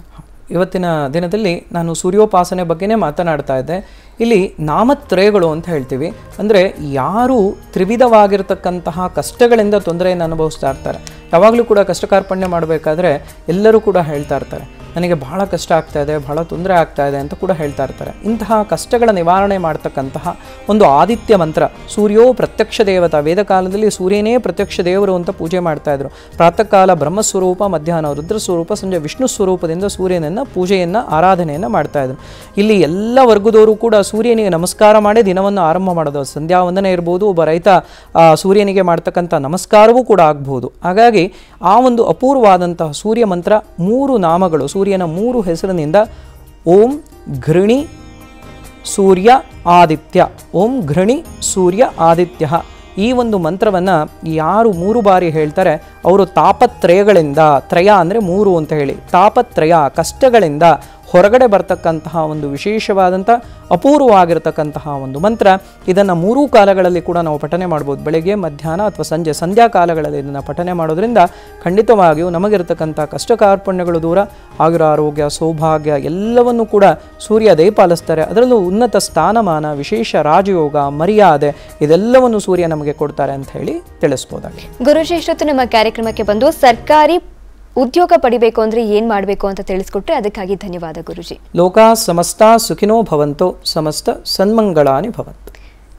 ಇವತ್ತಿನ ದಿನದಲ್ಲಿ ನಾನು ಸೂರ್ಯೋಪಾಸನೆ ಬಗ್ಗೆನೇ ಮಾತನಾಡ್ತಾ ಇದ್ದೆ ಇಲ್ಲಿ ನಾಮತ್ರಯಗಳು ಅಂತ ಹೇಳ್ತೀವಿ ಅಂದರೆ ಯಾರು ತ್ರಿವಿಧವಾಗಿರ್ತಕ್ಕಂತಹ ಕಷ್ಟಗಳಿಂದ ತೊಂದರೆಯನ್ನು ಅನುಭವಿಸ್ತಾ ಇರ್ತಾರೆ ಯಾವಾಗಲೂ ಕೂಡ ಕಷ್ಟಕಾರ್ಪಣ್ಯ ಮಾಡಬೇಕಾದ್ರೆ ಎಲ್ಲರೂ ಕೂಡ ಹೇಳ್ತಾ ಇರ್ತಾರೆ ನನಗೆ ಬಹಳ ಕಷ್ಟ ಆಗ್ತಾ ಇದೆ ಬಹಳ ತೊಂದರೆ ಆಗ್ತಾ ಇದೆ ಅಂತ ಕೂಡ ಹೇಳ್ತಾ ಇರ್ತಾರೆ ಇಂತಹ ಕಷ್ಟಗಳ ನಿವಾರಣೆ ಮಾಡ್ತಕ್ಕಂತಹ ಒಂದು ಆದಿತ್ಯ ಮಂತ್ರ ಸೂರ್ಯೋ ಪ್ರತ್ಯಕ್ಷ ದೇವತಾ ವೇದ ಕಾಲದಲ್ಲಿ ಸೂರ್ಯನೇ ಪ್ರತ್ಯಕ್ಷ ದೇವರು ಅಂತ ಪೂಜೆ ಮಾಡ್ತಾ ಇದ್ರು ಪ್ರಾತಃ ಕಾಲ ಬ್ರಹ್ಮಸ್ವರೂಪ ಮಧ್ಯಾಹ್ನ ರುದ್ರ ಸ್ವರೂಪ ಸಂಜೆ ವಿಷ್ಣು ಸ್ವರೂಪದಿಂದ ಸೂರ್ಯನನ್ನು ಪೂಜೆಯನ್ನು ಆರಾಧನೆಯನ್ನು ಮಾಡ್ತಾ ಇದ್ರು ಇಲ್ಲಿ ಎಲ್ಲ ವರ್ಗದವರು ಕೂಡ ಸೂರ್ಯನಿಗೆ ನಮಸ್ಕಾರ ಮಾಡಿ ದಿನವನ್ನು ಆರಂಭ ಮಾಡೋದು ಸಂಧ್ಯಾ ವಂದನೆ ಇರ್ಬೋದು ಒಬ್ಬ ರೈತ ಸೂರ್ಯನಿಗೆ ಮಾಡ್ತಕ್ಕಂಥ ನಮಸ್ಕಾರವೂ ಕೂಡ ಆಗ್ಬೋದು ಹಾಗಾಗಿ ಆ ಒಂದು ಅಪೂರ್ವವಾದಂತಹ ಸೂರ್ಯ ಮಂತ್ರ ಮೂರು ನಾಮಗಳು ಸೂರ್ಯನ ಮೂರು ಹೆಸರಿನಿಂದ ಓಂ ಘೃಣಿ ಸೂರ್ಯ ಆದಿತ್ಯ ಓಂ ಘೃಣಿ ಸೂರ್ಯ ಆದಿತ್ಯ ಈ ಒಂದು ಮಂತ್ರವನ್ನು ಯಾರು ಮೂರು ಬಾರಿ ಹೇಳ್ತಾರೆ ಅವರು ತಾಪತ್ರಯಗಳಿಂದ ತ್ರಯ ಅಂದರೆ ಮೂರು ಅಂತ ಹೇಳಿ ತಾಪತ್ರಯ ಕಷ್ಟಗಳಿಂದ ಹೊರಗಡೆ ಬರ್ತಕ್ಕಂತಹ ಒಂದು ವಿಶೇಷವಾದಂಥ ಅಪೂರ್ವವಾಗಿರತಕ್ಕಂತಹ ಒಂದು ಮಂತ್ರ ಇದನ್ನು ಮೂರೂ ಕಾಲಗಳಲ್ಲಿ ಕೂಡ ನಾವು ಪಠನೆ ಮಾಡ್ಬೋದು ಬೆಳಗ್ಗೆ ಮಧ್ಯಾಹ್ನ ಅಥವಾ ಸಂಜೆ ಸಂಧ್ಯಾ ಕಾಲಗಳಲ್ಲಿ ಇದನ್ನು ಪಠನೆ ಮಾಡೋದ್ರಿಂದ ಖಂಡಿತವಾಗಿಯೂ ನಮಗಿರತಕ್ಕಂಥ ಕಷ್ಟ ಕಾರ್ಪಣ್ಯಗಳು ದೂರ ಆಗಿರೋ ಆರೋಗ್ಯ ಸೌಭಾಗ್ಯ ಎಲ್ಲವನ್ನು ಕೂಡ ಸೂರ್ಯ ದಯಪಾಲಿಸ್ತಾರೆ ಅದರಲ್ಲೂ ಉನ್ನತ ಸ್ಥಾನಮಾನ ವಿಶೇಷ ರಾಜಯೋಗ ಮರ್ಯಾದೆ ಇದೆಲ್ಲವನ್ನು ಸೂರ್ಯ ನಮಗೆ ಕೊಡ್ತಾರೆ ಅಂತ ಹೇಳಿ ತಿಳಿಸ್ಬೋದಾಗಿ ಗುರುಶ್ರೇಷ್ಠತ್ತು ನಮ್ಮ ಕಾರ್ಯಕ್ರಮಕ್ಕೆ ಬಂದು ಸರ್ಕಾರಿ ಉದ್ಯೋಗ ಪಡಿಬೇಕು ಅಂದ್ರೆ ಏನ್ ಮಾಡಬೇಕು ಅಂತ ತಿಳಿಸ್ಕೊಟ್ರೆ ಅದಕ್ಕಾಗಿ ಧನ್ಯವಾದ ಗುರುಜಿ ಲೋಕ ಸಮಸ್ತ ಸುಖಿನೋ ಭವಂತೋ ಸಮಸ್ತ ಸನ್ಮಂಗಳಾನಿ ಭವಂತ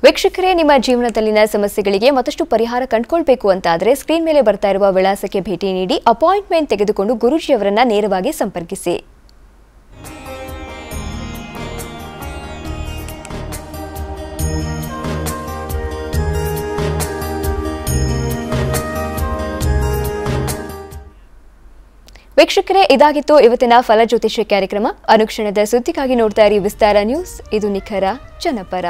ವೀಕ್ಷಕರೇ ನಿಮ್ಮ ಜೀವನದಲ್ಲಿನ ಸಮಸ್ಯೆಗಳಿಗೆ ಮತ್ತಷ್ಟು ಪರಿಹಾರ ಕಂಡುಕೊಳ್ಬೇಕು ಅಂತಾದರೆ ಸ್ಕ್ರೀನ್ ಮೇಲೆ ಬರ್ತಾ ಇರುವ ವಿಳಾಸಕ್ಕೆ ಭೇಟಿ ನೀಡಿ ಅಪಾಯಿಂಟ್ಮೆಂಟ್ ತೆಗೆದುಕೊಂಡು ಅವರನ್ನ ನೇರವಾಗಿ ಸಂಪರ್ಕಿಸಿ ವೀಕ್ಷಕರೇ ಇದಾಗಿತ್ತು ಇವತ್ತಿನ ಫಲ ಜ್ಯೋತಿಷ್ಯ ಕಾರ್ಯಕ್ರಮ ಅನುಕ್ಷಣದ ಸುದ್ದಿಗಾಗಿ ನೋಡ್ತಾ ಇರಿ ವಿಸ್ತಾರ ನ್ಯೂಸ್ ಇದು ನಿಖರ ಜನಪರ